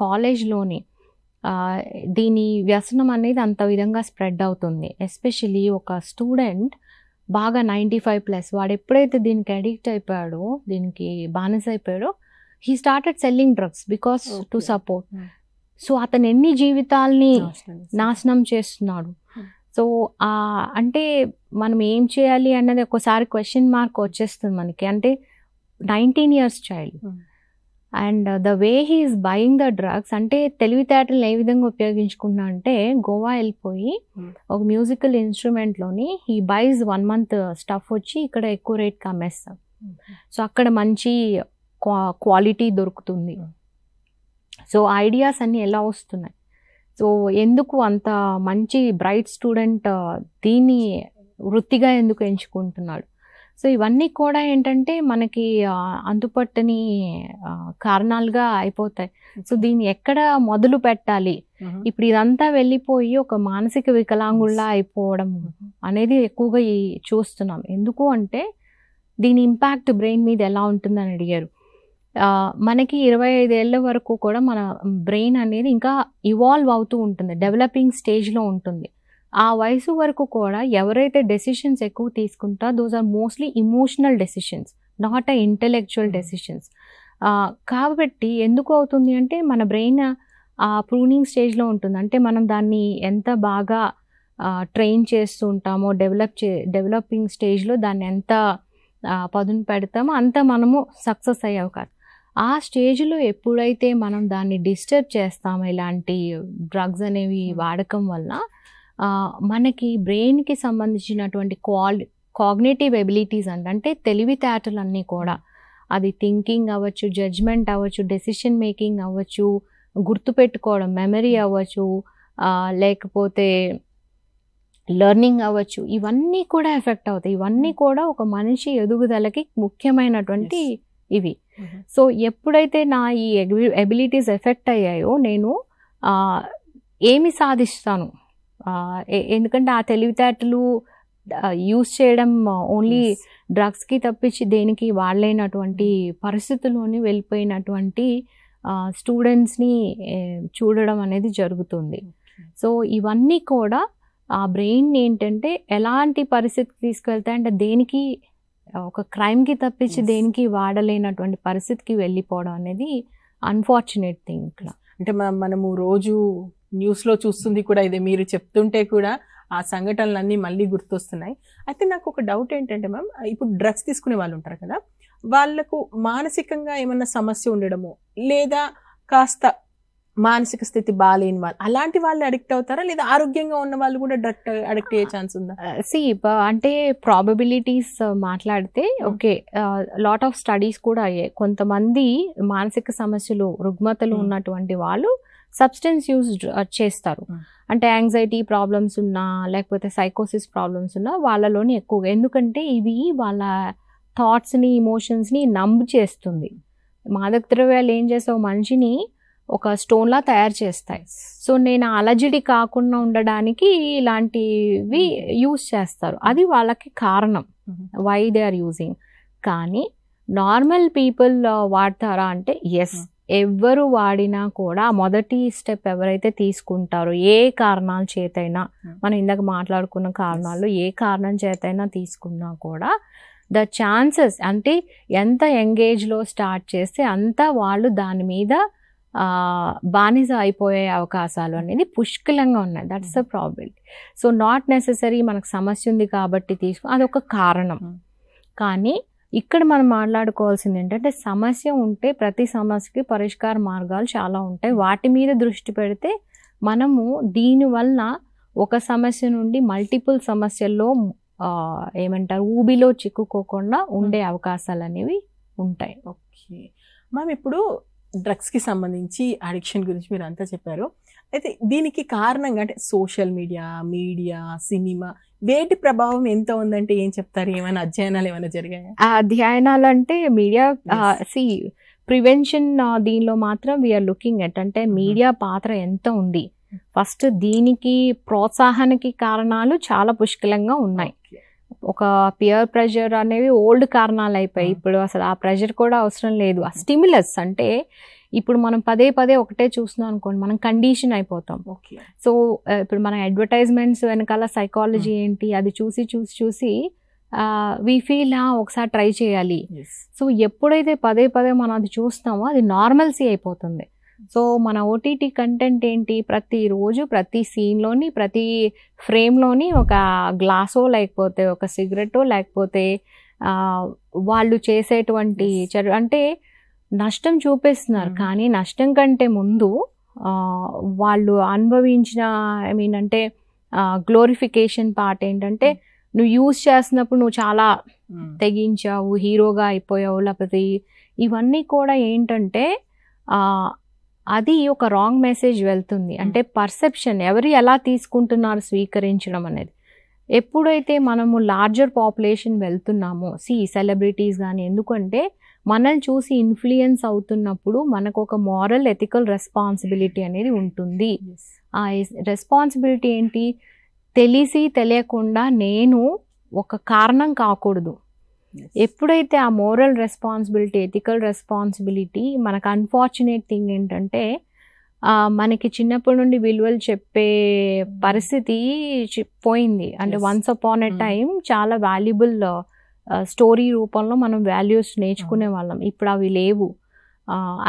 కాలేజ్లోని దీని వ్యసనం అనేది అంత విధంగా స్ప్రెడ్ అవుతుంది ఎస్పెషలీ ఒక స్టూడెంట్ బాగా నైంటీ ఫైవ్ ప్లస్ వాడు ఎప్పుడైతే దీనికి అడిక్ట్ అయిపోయాడో దీనికి బానిస అయిపోయాడో he started selling drugs because to support hmm. So అతను ఎన్ని జీవితాల్ని నాశనం చేస్తున్నాడు hmm. సో అంటే మనం ఏం చేయాలి అన్నది ఒకసారి క్వశ్చన్ మార్క్ వచ్చేస్తుంది మనకి అంటే nineteen years child and the way he's buying the drugs అంటే తెలివితేటలు ఏ విధంగా ఉపయోగించుకున్నా అంటే గోవా వెళ్ళిపోయి hmm. ఒక మ్యూజికల్ ఇన్స్ట్రుమెంట్లోని he buys one month stuff వచ్చి ఇక్కడ ఎక్కువ రేట్కి అమ్మేస్తాం సో hmm. అక్కడ మంచి క్వాలిటీ దొరుకుతుంది సో ఐడియాస్ అన్నీ ఎలా వస్తున్నాయి సో ఎందుకు అంత మంచి బ్రైట్ స్టూడెంట్ uh, దీన్ని వృత్తిగా ఎందుకు ఎంచుకుంటున్నాడు సో ఇవన్నీ కూడా ఏంటంటే మనకి అందుపట్టని కారణాలుగా అయిపోతాయి సో దీన్ని ఎక్కడ మొదలు పెట్టాలి ఇప్పుడు ఇదంతా వెళ్ళిపోయి ఒక మానసిక వికలాంగుల్లా అయిపోవడం అనేది ఎక్కువగా ఈ చూస్తున్నాం ఎందుకు అంటే దీని ఇంపాక్ట్ బ్రెయిన్ మీద ఎలా ఉంటుందని అడిగారు మనకి ఇరవై ఐదేళ్ళ వరకు కూడా మన బ్రెయిన్ అనేది ఇంకా ఇవాల్వ్ అవుతూ ఉంటుంది డెవలపింగ్ స్టేజ్లో ఉంటుంది ఆ వయసు వరకు కూడా ఎవరైతే డెసిషన్స్ ఎక్కువ తీసుకుంటా those are mostly emotional decisions not a intellectual decisions కాబట్టి ఎందుకు అవుతుంది అంటే మన బ్రెయిన్ ఆ ప్రూనింగ్ స్టేజ్లో ఉంటుంది అంటే మనం దాన్ని ఎంత బాగా ట్రైన్ చేస్తూ ఉంటామో డెవలప్ చే డెవలపింగ్ స్టేజ్లో దాన్ని ఎంత పదును పెడతామో అంత మనము సక్సెస్ అయ్యే అవకాశం ఆ స్టేజ్లో ఎప్పుడైతే మనం దాన్ని డిస్టర్బ్ చేస్తామో ఇలాంటి డ్రగ్స్ అనేవి hmm. వాడకం వల్ల మనకి బ్రెయిన్కి సంబంధించినటువంటి క్వాలి కాగ్నేటివ్ ఎబిలిటీస్ అంటే తెలివితేటలు అన్నీ కూడా అది థింకింగ్ అవ్వచ్చు జడ్జ్మెంట్ అవ్వచ్చు డెసిషన్ మేకింగ్ అవ్వచ్చు గుర్తుపెట్టుకోవడం మెమరీ hmm. అవ్వచ్చు లేకపోతే లెర్నింగ్ అవ్వచ్చు ఇవన్నీ కూడా ఎఫెక్ట్ అవుతాయి ఇవన్నీ hmm. కూడా ఒక మనిషి ఎదుగుదలకి ముఖ్యమైనటువంటి ఇవి hmm. సో ఎప్పుడైతే నా ఈ ఎబిలిటీస్ ఎఫెక్ట్ అయ్యాయో నేను ఏమి సాధిస్తాను ఎందుకంటే ఆ తెలివితేటలు యూస్ చేయడం ఓన్లీ డ్రగ్స్కి తప్పించి దేనికి వాళ్ళైనటువంటి పరిస్థితుల్లోనే వెళ్ళిపోయినటువంటి స్టూడెంట్స్ని చూడడం అనేది జరుగుతుంది సో ఇవన్నీ కూడా ఆ బ్రెయిన్ ఏంటంటే ఎలాంటి పరిస్థితికి తీసుకెళ్తాయి అంటే దేనికి ఒక క్రైమ్కి తప్పించి దేనికి వాడలేనటువంటి పరిస్థితికి వెళ్ళిపోవడం అనేది అన్ఫార్చునేట్ థింగ్ ఇక్కడ అంటే మనము రోజు న్యూస్లో చూస్తుంది కూడా ఇదే మీరు చెప్తుంటే కూడా ఆ సంఘటనలన్నీ మళ్ళీ గుర్తొస్తున్నాయి అయితే నాకు ఒక డౌట్ ఏంటంటే మ్యామ్ ఇప్పుడు డ్రగ్స్ తీసుకునే వాళ్ళు ఉంటారు కదా వాళ్లకు మానసికంగా ఏమన్నా సమస్య ఉండడము లేదా కాస్త మానసిక స్థితి బాగాలేని వాళ్ళు అలాంటి వాళ్ళు అడిక్ట్ అవుతారా లేదా ఆరోగ్యంగా ఉన్న వాళ్ళు కూడా డ్రగ్ అడిక్ట్ అయ్యే ఛాన్స్ ఉందా సి అంటే ప్రాబబిలిటీస్ మాట్లాడితే ఓకే లాట్ ఆఫ్ స్టడీస్ కూడా అయ్యాయి కొంతమంది మానసిక సమస్యలు రుగ్మతలు ఉన్నటువంటి వాళ్ళు సబ్స్టెన్స్ యూజ్ uh, చేస్తారు hmm. అంటే యాంగ్జైటీ ప్రాబ్లమ్స్ ఉన్నా లేకపోతే సైకోసిస్ ప్రాబ్లమ్స్ ఉన్నా వాళ్ళలోని ఎక్కువగా ఎందుకంటే ఇవి వాళ్ళ థాట్స్ని ఇమోషన్స్ని నంబ్ చేస్తుంది మాదక ద్రవ్యాలు ఏం చేసావు మనిషిని ఒక స్టోన్లా తయారు చేస్తాయి సో నేను అలజడి కాకుండా ఉండడానికి ఇలాంటివి యూస్ hmm. చేస్తారు అది వాళ్ళకి కారణం వై దే ఆర్ యూజింగ్ కానీ నార్మల్ పీపుల్ uh, వాడతారా అంటే ఎస్ hmm. ఎవరు వాడినా కూడా మొదటి స్టెప్ ఎవరైతే తీసుకుంటారో ఏ కారణాల చేతైనా hmm. మనం ఇందాక మాట్లాడుకున్న కారణాలు ఏ కారణం చేతైనా తీసుకున్నా కూడా ద ఛాన్సెస్ అంటే ఎంత ఎంగేజ్లో స్టార్ట్ చేస్తే అంత వాళ్ళు దాని మీద బానిస అయిపోయే అవకాశాలు hmm. అనేది పుష్కలంగా ఉన్నాయి that's the probability so not necessary మనకు సమస్య ఉంది కాబట్టి తీసుకు అదొక కారణం hmm. కానీ ఇక్కడ మనం మాట్లాడుకోవాల్సింది ఏంటంటే సమస్య ఉంటే ప్రతి సమస్యకి పరిష్కార మార్గాలు చాలా ఉంటాయి వాటి మీద దృష్టి పెడితే మనము దీనివల్ల ఒక సమస్య నుండి మల్టిపుల్ సమస్యల్లో ఏమంటారు ఊబిలో చిక్కుకోకుండా ఉండే అవకాశాలు అనేవి ఉంటాయి ఓకే మ్యామ్ ఇప్పుడు డ్రగ్స్కి సంబంధించి అడిక్షన్ గురించి మీరు అంతా చెప్పారు అయితే దీనికి కారణంగా అంటే సోషల్ మీడియా మీడియా సినిమా వేటి ప్రభావం ఎంత ఉందంటే ఏం చెప్తారు ఏమైనా అధ్యయనాలు ఏమైనా జరిగాయా అధ్యయనాలు అంటే మీడియా సి ప్రివెన్షన్ దీనిలో మాత్రం వీఆర్ లుకింగ్ ఎట్ అంటే mm-hmm. మీడియా పాత్ర ఎంత ఉంది ఫస్ట్ దీనికి ప్రోత్సాహానికి కారణాలు చాలా పుష్కలంగా ఉన్నాయి ఒక పియర్ ప్రెషర్ అనేవి ఓల్డ్ కారణాలు అయిపోయి mm. ఇప్పుడు అసలు ఆ ప్రెషర్ కూడా అవసరం లేదు ఆ స్టిమ్యులస్ అంటే ఇప్పుడు మనం పదే పదే ఒకటే చూస్తున్నాం అనుకోండి మనం కండిషన్ అయిపోతాం సో ఇప్పుడు మన అడ్వర్టైజ్మెంట్స్ వెనకాల సైకాలజీ hmm. ఏంటి అది చూసి చూసి చూసి వి ఫీల్ ఒకసారి ట్రై చేయాలి సో ఎప్పుడైతే పదే పదే మనం అది చూస్తామో అది నార్మల్సీ అయిపోతుంది సో మన ఓటీటీ కంటెంట్ ఏంటి ప్రతి రోజు ప్రతి సీన్లోని ప్రతి ఫ్రేమ్లోని ఒక గ్లాసో లేకపోతే ఒక సిగరెటో లేకపోతే వాళ్ళు చేసేటువంటి అంటే నష్టం చూపిస్తున్నారు కానీ నష్టం కంటే ముందు వాళ్ళు అనుభవించిన ఐ మీన్ అంటే గ్లోరిఫికేషన్ పార్ట్ ఏంటంటే నువ్వు యూజ్ చేస్తున్నప్పుడు నువ్వు చాలా తెగించావు హీరోగా అయిపోయావు లేకపోతే ఇవన్నీ కూడా ఏంటంటే అది ఒక రాంగ్ మెసేజ్ వెళ్తుంది అంటే పర్సెప్షన్ ఎవరు ఎలా తీసుకుంటున్నారు స్వీకరించడం అనేది ఎప్పుడైతే మనము లార్జర్ పాపులేషన్ వెళ్తున్నామో సి సెలబ్రిటీస్ కానీ ఎందుకంటే మనల్ని చూసి ఇన్ఫ్లుయెన్స్ అవుతున్నప్పుడు మనకు ఒక మారల్ ఎథికల్ రెస్పాన్సిబిలిటీ అనేది ఉంటుంది ఆ రెస్పాన్సిబిలిటీ ఏంటి తెలిసి తెలియకుండా నేను ఒక కారణం కాకూడదు ఎప్పుడైతే ఆ మోరల్ రెస్పాన్సిబిలిటీ ఎథికల్ రెస్పాన్సిబిలిటీ మనకు అన్ఫార్చునేట్ థింగ్ ఏంటంటే మనకి చిన్నప్పటి నుండి విలువలు చెప్పే hmm. పరిస్థితి పోయింది అంటే వన్స్ అపాన్ ఎ టైం చాలా వాల్యుబుల్ స్టోరీ రూపంలో మనం వాల్యూస్ నేర్చుకునే వాళ్ళం ఇప్పుడు అవి లేవు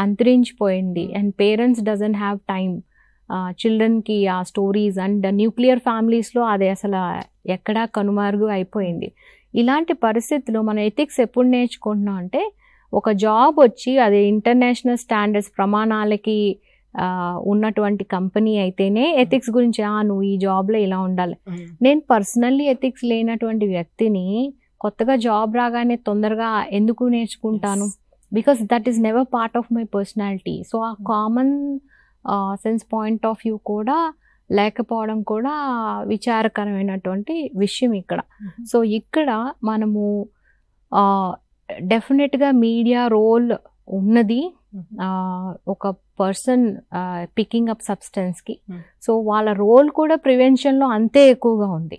అంతరించిపోయింది and parents doesn't have time చిల్డ్రన్కి ఆ స్టోరీస్ అండ్ న్యూక్లియర్ ఫ్యామిలీస్లో అది అసలు ఎక్కడా కనుమరుగు అయిపోయింది ఇలాంటి పరిస్థితుల్లో మనం ఎథిక్స్ ఎప్పుడు నేర్చుకుంటున్నాం అంటే ఒక జాబ్ వచ్చి అది ఇంటర్నేషనల్ స్టాండర్డ్స్ ప్రమాణాలకి ఉన్నటువంటి కంపెనీ అయితేనే ఎథిక్స్ గురించి ఆ నువ్వు ఈ జాబ్లో ఇలా ఉండాలి నేను పర్సనల్లీ ఎథిక్స్ లేనటువంటి వ్యక్తిని కొత్తగా జాబ్ రాగానే తొందరగా ఎందుకు నేర్చుకుంటాను because that is never part of my personality so ఆ common sense point of view కూడా లేకపోవడం కూడా విచారకరమైనటువంటి విషయం ఇక్కడ సో hmm. ఇక్కడ మనము డెఫినెట్గా మీడియా రోల్ ఉన్నది ఒక పర్సన్ పికింగ్ అప్ సబ్స్టెన్స్కి సో వాళ్ళ రోల్ కూడా ప్రివెన్షన్లో అంతే ఎక్కువగా ఉంది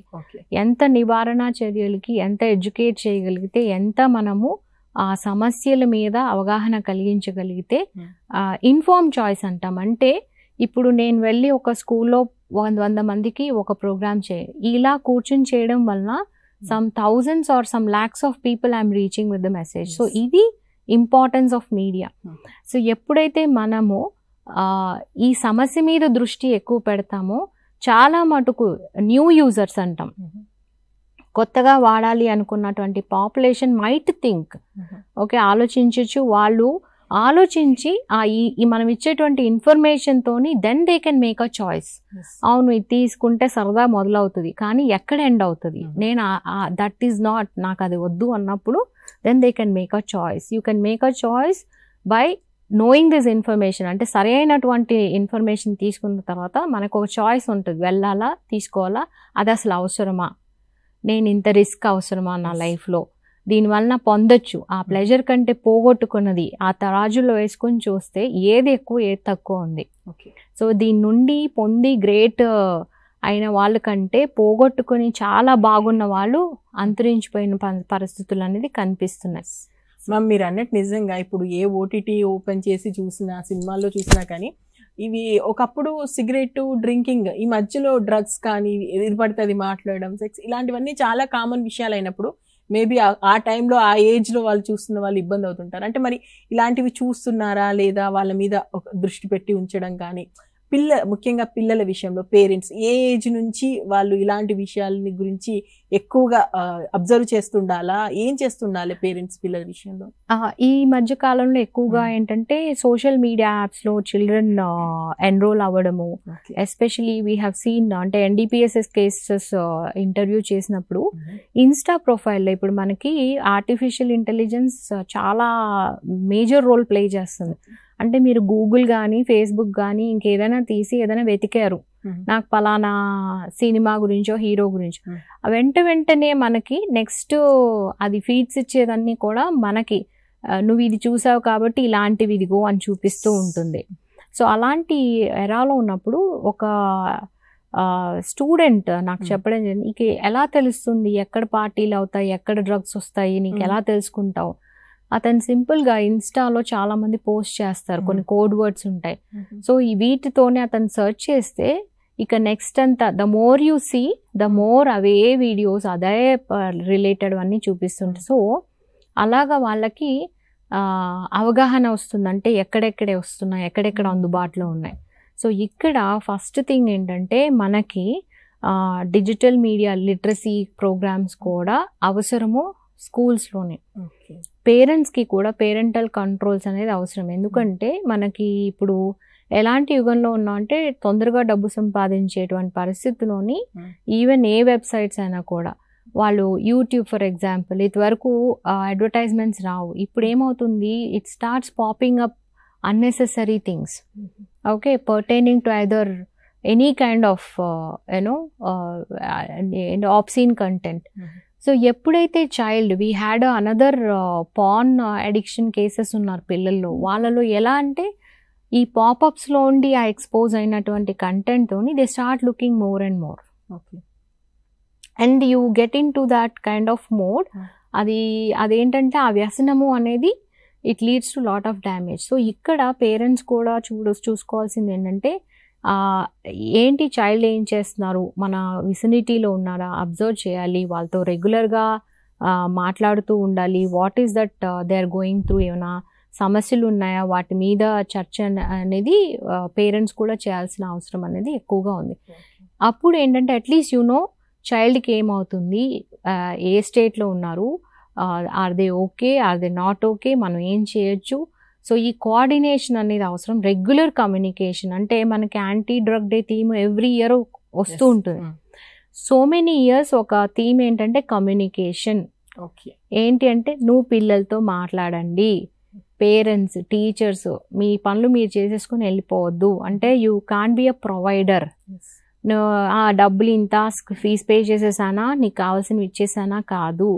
ఎంత నివారణ చర్యలకి ఎంత ఎడ్యుకేట్ చేయగలిగితే ఎంత మనము ఆ సమస్యల మీద అవగాహన కలిగించగలిగితే ఇన్ఫార్మ్ hmm. చాయిస్ అంటాం అంటే ఇప్పుడు నేను వెళ్ళి ఒక స్కూల్లో వంద వంద మందికి ఒక ప్రోగ్రామ్ చేయ ఇలా కూర్చొని చేయడం వలన some thousands or some lakhs of people I'm reaching with the message so ఇది ఇంపార్టెన్స్ ఆఫ్ మీడియా సో ఎప్పుడైతే మనము ఈ సమస్య మీద దృష్టి ఎక్కువ పెడతామో చాలా మటుకు న్యూ యూజర్స్ అంటాం hmm. కొత్తగా వాడాలి అనుకున్నటువంటి పాపులేషన్ మైట్ థింక్ ఓకే ఆలోచించవచ్చు వాళ్ళు ఆలోచించి ఆ ఈ మనం ఇచ్చేటువంటి ఇన్ఫర్మేషన్తోని then they can make a choice అవును ఇది తీసుకుంటే సరదా మొదలవుతుంది కానీ ఎక్కడ ఎండ్ అవుతుంది hmm. నేను దట్ ఈజ్ నాట్ నాకు అది వద్దు అన్నప్పుడు then they can make a choice you can make a choice by knowing this information అంటే సరైనటువంటి ఇన్ఫర్మేషన్ తీసుకున్న తర్వాత మనకు ఒక చాయిస్ ఉంటుంది వెళ్ళాలా తీసుకోవాలా అది అసలు అవసరమా నేను ఇంత రిస్క్ అవసరమా నా లైఫ్లో దీనివలన పొందొచ్చు ఆ ప్లెజర్ hmm. కంటే పోగొట్టుకున్నది ఆ తరాజుల్లో వేసుకొని చూస్తే ఏది ఎక్కువ ఏది తక్కువ ఉంది ఓకే సో దీని నుండి పొంది గ్రేట్ అయిన వాళ్ళకంటే పోగొట్టుకుని చాలా బాగున్న వాళ్ళు అంతరించిపోయిన పరిస్థితులు అనేది కనిపిస్తున్నాయి మ్యామ్ మీరు అన్నట్టు నిజంగా ఇప్పుడు ఏ ఓటీటీ ఓపెన్ చేసి చూసినా సినిమాల్లో చూసినా కానీ ఇవి ఒకప్పుడు సిగరెట్ డ్రింకింగ్ ఈ మధ్యలో డ్రగ్స్ కానీ ఎదురుపడుతుంది మాట్లాడడం సెక్స్ ఇలాంటివన్నీ చాలా కామన్ విషయాలు అయినప్పుడు మేబీ ఆ టైంలో ఆ ఏజ్లో వాళ్ళు చూస్తున్న వాళ్ళు ఇబ్బంది అవుతుంటారు అంటే మరి ఇలాంటివి చూస్తున్నారా లేదా వాళ్ళ మీద దృష్టి పెట్టి ఉంచడం కానీ పిల్ల ముఖ్యంగా పిల్లల విషయంలో పేరెంట్స్ ఏ ఏజ్ నుంచి వాళ్ళు ఇలాంటి విషయాలని గురించి ఎక్కువగా అబ్జర్వ్ చేస్తుండాలా ఏం చేస్తుండాలి పేరెంట్స్ పిల్లల విషయంలో ఈ మధ్య కాలంలో ఎక్కువగా ఏంటంటే సోషల్ మీడియా యాప్స్లో చిల్డ్రన్ ఎన్రోల్ అవ్వడము ఎస్పెషలీ వీ హ్యావ్ సీన్ అంటే ఎన్డిపిఎస్ఎస్ కేసెస్ ఇంటర్వ్యూ చేసినప్పుడు ఇన్స్టా ప్రొఫైల్లో ఇప్పుడు మనకి ఆర్టిఫిషియల్ ఇంటెలిజెన్స్ చాలా మేజర్ రోల్ ప్లే చేస్తుంది అంటే మీరు గూగుల్ కానీ ఫేస్బుక్ కానీ ఇంకేదైనా తీసి ఏదైనా వెతికారు నాకు పలానా సినిమా గురించో హీరో గురించో వెంట వెంటనే మనకి నెక్స్ట్ అది ఫీడ్స్ ఇచ్చేదన్నీ కూడా మనకి నువ్వు ఇది చూసావు కాబట్టి ఇలాంటివి ఇదిగో అని చూపిస్తూ ఉంటుంది సో అలాంటి ఎరాలో ఉన్నప్పుడు ఒక స్టూడెంట్ నాకు చెప్పడం నీకు ఎలా తెలుస్తుంది ఎక్కడ పార్టీలు అవుతాయి ఎక్కడ డ్రగ్స్ వస్తాయి నీకు ఎలా తెలుసుకుంటావు అతను సింపుల్గా ఇన్స్టాలో చాలామంది పోస్ట్ చేస్తారు కొన్ని కోడ్ వర్డ్స్ ఉంటాయి సో ఈ వీటితోనే అతను సెర్చ్ చేస్తే ఇక నెక్స్ట్ అంతా the more you see the more అవే వీడియోస్ అదే రిలేటెడ్ అన్నీ చూపిస్తుంటాయి సో అలాగా వాళ్ళకి అవగాహన వస్తుంది అంటే ఎక్కడెక్కడే వస్తున్నాయి ఎక్కడెక్కడ అందుబాటులో ఉన్నాయి సో ఇక్కడ ఫస్ట్ థింగ్ ఏంటంటే మనకి డిజిటల్ మీడియా లిటరసీ ప్రోగ్రామ్స్ కూడా అవసరము స్కూల్స్లోనే పేరెంట్స్కి కూడా పేరెంటల్ కంట్రోల్స్ అనేది అవసరం ఎందుకంటే మనకి ఇప్పుడు ఎలాంటి యుగంలో ఉన్నా అంటే తొందరగా డబ్బు సంపాదించేటువంటి పరిస్థితిలోని hmm. ఈవెన్ ఏ వెబ్సైట్స్ అయినా కూడా వాళ్ళు యూట్యూబ్ ఫర్ ఎగ్జాంపుల్ ఇదివరకు అడ్వర్టైజ్మెంట్స్ రావు ఇప్పుడు ఏమవుతుంది it starts popping up unnecessary things okay pertaining to either any kind of you know obscene content so ఎప్పుడైతే child we had another porn addiction cases ఉన్నారు పిల్లల్లో వాళ్ళలో ఎలా అంటే ఈ పాపప్స్లో ఉండి ఆ ఎక్స్పోజ్ అయినటువంటి కంటెంట్తోని they start looking more and more okay and you get in to that kind of mode అది అదేంటంటే ఆ వ్యసనము అనేది it leads to lot of damage so ఇక్కడ పేరెంట్స్ కూడా చూడ చూసుకోవాల్సింది ఏంటంటే ఏంటి చైల్డ్ ఏం చేస్తున్నారు మన విసినిటీలో ఉన్నారా అబ్జర్వ్ చేయాలి వాళ్ళతో రెగ్యులర్గా మాట్లాడుతూ ఉండాలి what is that they are going through ఏమైనా సమస్యలు ఉన్నాయా వాటి మీద చర్చ అనేది పేరెంట్స్ కూడా చేయాల్సిన అవసరం అనేది ఎక్కువగా ఉంది అప్పుడు ఏంటంటే అట్లీస్ట్ నో చైల్డ్కి ఏమవుతుంది ఏ స్టేట్లో ఉన్నారు are they okay are they not okay మనం ఏం చేయొచ్చు సో ఈ కోఆర్డినేషన్ అనేది అవసరం రెగ్యులర్ కమ్యూనికేషన్ అంటే మనకి anti drug day theme every year వస్తూ ఉంటుంది సో మెనీ ఇయర్స్ ఒక థీమ్ ఏంటంటే కమ్యూనికేషన్ ఏంటి అంటే నువ్వు పిల్లలతో మాట్లాడండి పేరెంట్స్ టీచర్స్ మీ పనులు మీరు చేసేసుకుని వెళ్ళిపోవద్దు అంటే you can be a provider ఆ డబ్బులు ఇంత ఫీజ్ పే చేసేసానా నీకు కావాల్సినవి ఇచ్చేసానా కాదు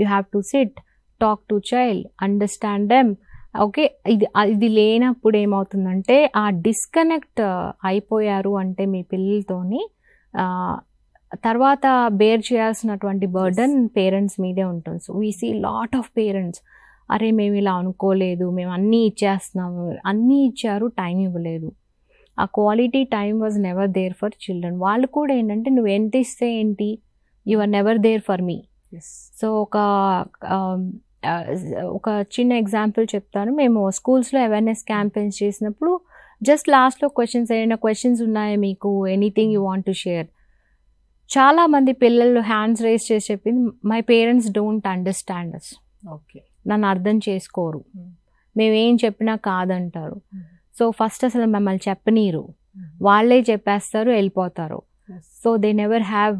you have to sit talk to child understand them okay ఇది ఇది లేనప్పుడు ఏమవుతుందంటే ఆ డిస్కనెక్ట్ అయిపోయారు అంటే మీ పిల్లలతోని తర్వాత బేర్ చేయాల్సినటువంటి బర్డన్ పేరెంట్స్ మీదే ఉంటుంది so we see lot of parents అరే మేము ఇలా అనుకోలేదు మేము అన్నీ ఇచ్చేస్తున్నాము అన్నీ ఇచ్చారు టైం ఇవ్వలేదు ఆ quality time was never there for children వాళ్ళు కూడా ఏంటంటే నువ్వు ఎంత ఇస్తే ఏంటి you are never there for me so ఒక ఒక చిన్న ఎగ్జాంపుల్ చెప్తాను మేము స్కూల్స్లో అవేర్నెస్ క్యాంపెయిన్స్ చేసినప్పుడు జస్ట్ లాస్ట్లో క్వశ్చన్స్ ఏమైనా క్వశ్చన్స్ ఉన్నాయా మీకు anything you want to share చాలామంది పిల్లలు హ్యాండ్స్ రేస్ చేసి చెప్పింది my parents don't understand us okay నన్ను అర్థం చేసుకోరు hmm. మేము ఏం చెప్పినా కాదంటారు సో hmm. ఫస్ట్ అసలు మమ్మల్ని చెప్పనీరు hmm. వాళ్ళే చెప్పేస్తారు వెళ్ళిపోతారు so they they have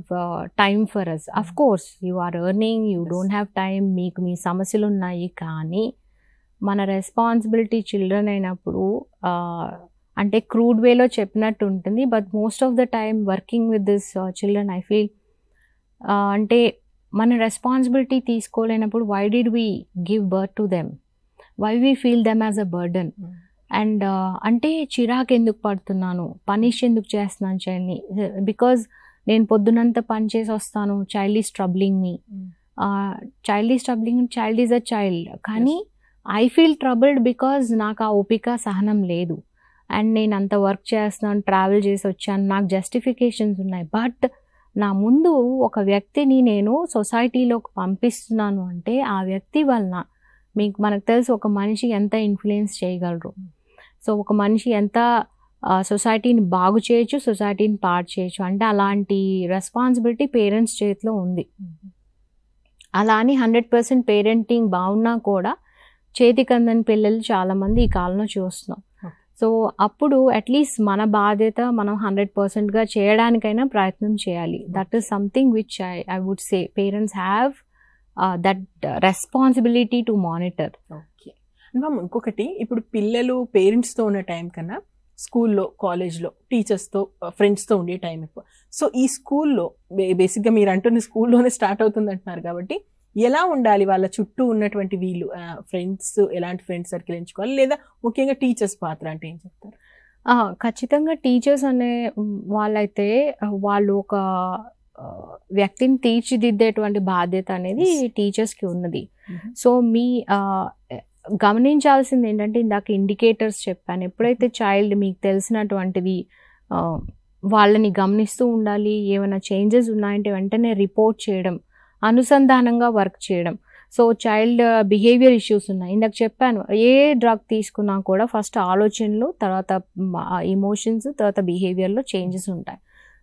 have for uh, us for course Mm. Are earning you don't have time మీకు మీ సమస్యలు ఉన్నాయి కానీ మన రెస్పాన్సిబిలిటీ చిల్డ్రన్ అయినప్పుడు అంటే క్రూడ్ వేలో చెప్పినట్టు ఉంటుంది but most of the time working with this children I feel అంటే మన రెస్పాన్సిబిలిటీ తీసుకోలేనప్పుడు why did we give birth to them why we feel them as a burden and అంటే చిరాకు ఎందుకు పడుతున్నాను పనిష్ ఎందుకు చేస్తున్నాను చైల్డ్ని బికాజ్ నేను పొద్దునంతా పని చేసి వస్తాను child is troubling me hmm. Child is troubling child is a child కానీ ఐ ఫీల్ ట్రబుల్డ్ బికాజ్ నాకు ఆ ఓపిక సహనం లేదు అండ్ నేను అంత వర్క్ చేస్తున్నాను ట్రావెల్ చేసి వచ్చాను నాకు జస్టిఫికేషన్స్ ఉన్నాయి బట్ నా ముందు ఒక వ్యక్తిని నేను సొసైటీలోకి పంపిస్తున్నాను అంటే ఆ వ్యక్తి వలన మీకు మనకు తెలుసు ఒక మనిషి ఎంత ఇన్ఫ్లుయెన్స్ చేయగలరు hmm. సో ఒక మనిషి ఎంత సొసైటీని బాగు చేయొచ్చు సొసైటీని పాడు చేయొచ్చు అంటే అలాంటి రెస్పాన్సిబిలిటీ పేరెంట్స్ చేతిలో ఉంది అలా అని హండ్రెడ్ పర్సెంట్ పేరెంటింగ్ బాగున్నా కూడా చేతి కందని పిల్లలు చాలామంది ఈ కాలంలో చూస్తున్నాం సో అప్పుడు అట్లీస్ట్ మన బాధ్యత మనం హండ్రెడ్ పర్సెంట్గా చేయడానికైనా ప్రయత్నం చేయాలి that is something which I I would say parents have that responsibility to monitor okay మనం ఇంకొకటి ఇప్పుడు పిల్లలు పేరెంట్స్తో ఉన్న టైం కన్నా స్కూల్లో కాలేజ్లో టీచర్స్తో ఫ్రెండ్స్తో ఉండే టైం ఎక్కువ సో ఈ స్కూల్లో బేసిక్గా మీరు అంటున్న స్కూల్లోనే స్టార్ట్ అవుతుంది అంటున్నారు కాబట్టి ఎలా ఉండాలి వాళ్ళ చుట్టూ ఉన్నటువంటి వీళ్ళు ఫ్రెండ్స్ ఎలాంటి ఫ్రెండ్స్ సర్కిల్ ఎంచుకోవాలి లేదా ముఖ్యంగా టీచర్స్ పాత్ర అంటే ఏం చెప్తారు ఖచ్చితంగా టీచర్స్ అనే వాళ్ళైతే వాళ్ళు ఒక వ్యక్తిని తీర్చిదిద్దేటువంటి బాధ్యత అనేది టీచర్స్కి ఉన్నది సో mm-hmm. మీ గమనించాల్సింది ఏంటంటే ఇందాక ఇండికేటర్స్ చెప్పాను ఎప్పుడైతే చైల్డ్ మీకు తెలిసినటువంటిది వాళ్ళని గమనిస్తూ ఉండాలి ఏమైనా చేంజెస్ ఉన్నాయంటే వెంటనే రిపోర్ట్ చేయడం అనుసంధానంగా వర్క్ చేయడం సో చైల్డ్ బిహేవియర్ ఇష్యూస్ ఉన్నాయి ఇందాక చెప్పాను ఏ డ్రగ్ తీసుకున్నా కూడా ఫస్ట్ ఆలోచనలు తర్వాత ఇమోషన్స్ తర్వాత బిహేవియర్లో చేంజెస్ ఉంటాయి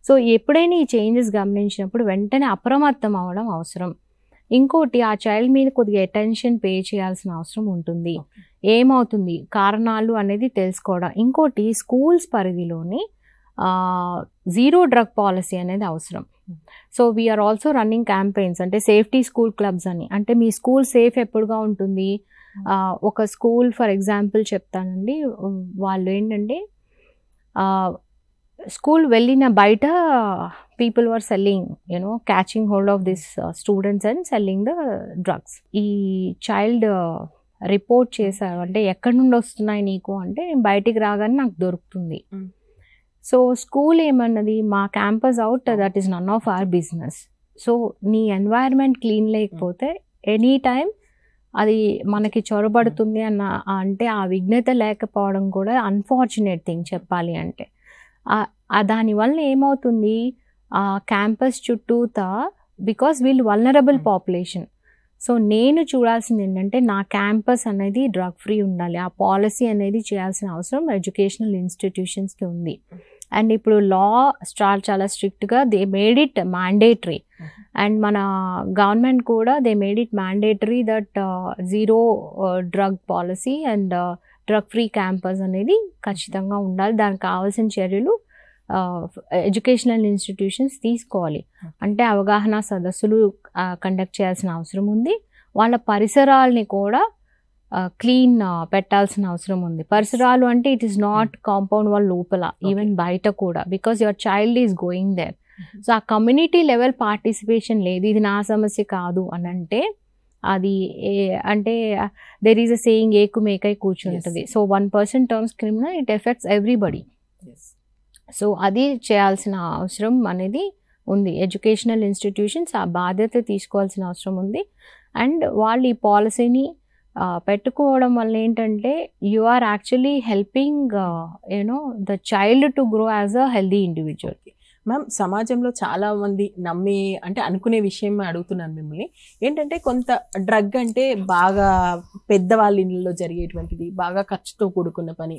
సో ఎప్పుడైనా ఈ చేంజెస్ గమనించినప్పుడు వెంటనే అప్రమత్తం అవడం అవసరం ఇంకోటి ఆ చైల్డ్ మీద కొద్దిగా అటెన్షన్ పే చేయాల్సిన అవసరం ఉంటుంది ఏమవుతుంది కారణాలు అనేది తెలుసుకోవడం ఇంకోటి స్కూల్స్ పరిధిలోని జీరో డ్రగ్ పాలసీ అనేది అవసరం so we are also running campaigns అంటే సేఫ్టీ స్కూల్ క్లబ్స్ అని అంటే మీ స్కూల్ సేఫ్ ఎప్పుడుగా ఉంటుంది ఒక స్కూల్ ఫర్ ఎగ్జాంపుల్ చెప్తానండి వాళ్ళు ఏంటంటే స్కూల్ వెళ్ళిన బయట people are selling you know catching hold of this students and selling the drugs ఈ చైల్డ్ రిపోర్ట్ uh, చేశారు అంటే ఎక్కడి నుండి వస్తున్నాయి నీకు అంటే నేను బయటికి రాగానే నాకు దొరుకుతుంది సో hmm. స్కూల్ ఏమన్నది మా campus out that is none of our business so నీ ఎన్వైర్మెంట్ క్లీన్ లేకపోతే ఎనీ టైం అది మనకి చొరబడుతుంది అన్న అంటే ఆ విఘ్నత లేకపోవడం కూడా అన్ఫార్చునేట్ థింగ్ చెప్పాలి అంటే దానివల్ల ఏమవుతుంది ఆ క్యాంపస్ చుట్టూతా బికాస్ వీళ్ళు వల్నరబుల్ పాపులేషన్ hmm. సో నేను చూడాల్సింది ఏంటంటే నా క్యాంపస్ అనేది డ్రగ్ ఫ్రీ ఉండాలి ఆ పాలసీ అనేది చేయాల్సిన అవసరం ఎడ్యుకేషనల్ ఇన్స్టిట్యూషన్స్కి ఉంది అండ్ ఇప్పుడు లా స్టార్ చాలా స్ట్రిక్ట్గా they made it mandatory hmm. And మన గవర్నమెంట్ కూడా they made it mandatory that zero drug policy and drug free campus అనేది ఖచ్చితంగా ఉండాలి దానికి కావాల్సిన చర్యలు ఎడ్యుకేషనల్ ఇన్స్టిట్యూషన్స్ తీసుకోవాలి అంటే అవగాహన సదస్సులు కండక్ట్ చేయాల్సిన అవసరం ఉంది వాళ్ళ పరిసరాలని కూడా క్లీన్ పెట్టాల్సిన అవసరం ఉంది పరిసరాలు అంటే ఇట్ ఈస్ నాట్ కాంపౌండ్ వాళ్ళ లోపల ఈవెన్ బయట కూడా because your child is going there so ఆ కమ్యూనిటీ లెవెల్ పార్టిసిపేషన్ లేదు ఇది నా సమస్య కాదు అని అంటే అది అంటే దెర్ ఈస్ అ సేయింగ్ ఏకు మేకై కూర్చుంటుంది so one person terms criminal it affects everybody so అది చేయాల్సిన అవసరం అనేది ఉంది ఎడ్యుకేషనల్ ఇన్స్టిట్యూషన్స్ ఆ బాధ్యత తీసుకోవాల్సిన అవసరం ఉంది అండ్ వాళ్ళు ఈ పాలసీని పెట్టుకోవడం వల్ల ఏంటంటే you are actually helping you know the child to grow as a healthy individual ma'am సమాజంలో చాలామంది నమ్మి అంటే అనుకునే విషయం అడుగుతున్నాను మిమ్మల్ని ఏంటంటే కొంత డ్రగ్ అంటే బాగా పెద్దవాళ్ళ ఇళ్ళలో జరిగేటువంటిది బాగా ఖర్చుతో కూడుకున్న పని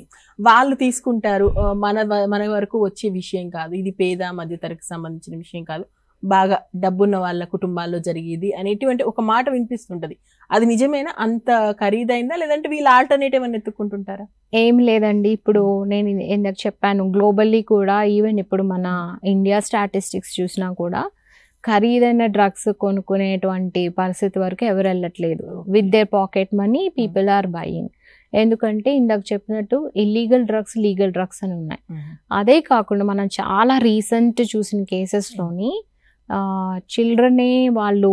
వాళ్ళు తీసుకుంటారు మన మన వరకు వచ్చే విషయం కాదు ఇది పేద మధ్యతరకు సంబంధించిన విషయం కాదు బాగా డబ్బున్న వాళ్ళ కుటుంబాల్లో జరిగేది అనేటువంటి ఒక మాట వినిపిస్తుంటుంది అది నిజమేనా అంత ఖరీదైందా లేదంటే వీళ్ళు ఆల్టర్నేటివ్ అని ఎత్తుకుంటుంటారా ఏం లేదండి ఇప్పుడు నేను ఎందుకు చెప్పాను గ్లోబల్లీ కూడా ఈవెన్ ఇప్పుడు మన ఇండియా స్టాటిస్టిక్స్ చూసినా కూడా ఖరీదైన డ్రగ్స్ కొనుక్కునేటువంటి పరిస్థితి వరకు ఎవరు వెళ్ళట్లేదు with the pocket money people are buying ఎందుకంటే ఇందాక చెప్పినట్టు ఇల్లీగల్ డ్రగ్స్ లీగల్ డ్రగ్స్ అని ఉన్నాయి hmm. అదే కాకుండా మనం చాలా రీసెంట్ చూసిన కేసెస్లోని చిల్డ్రనే వాళ్ళు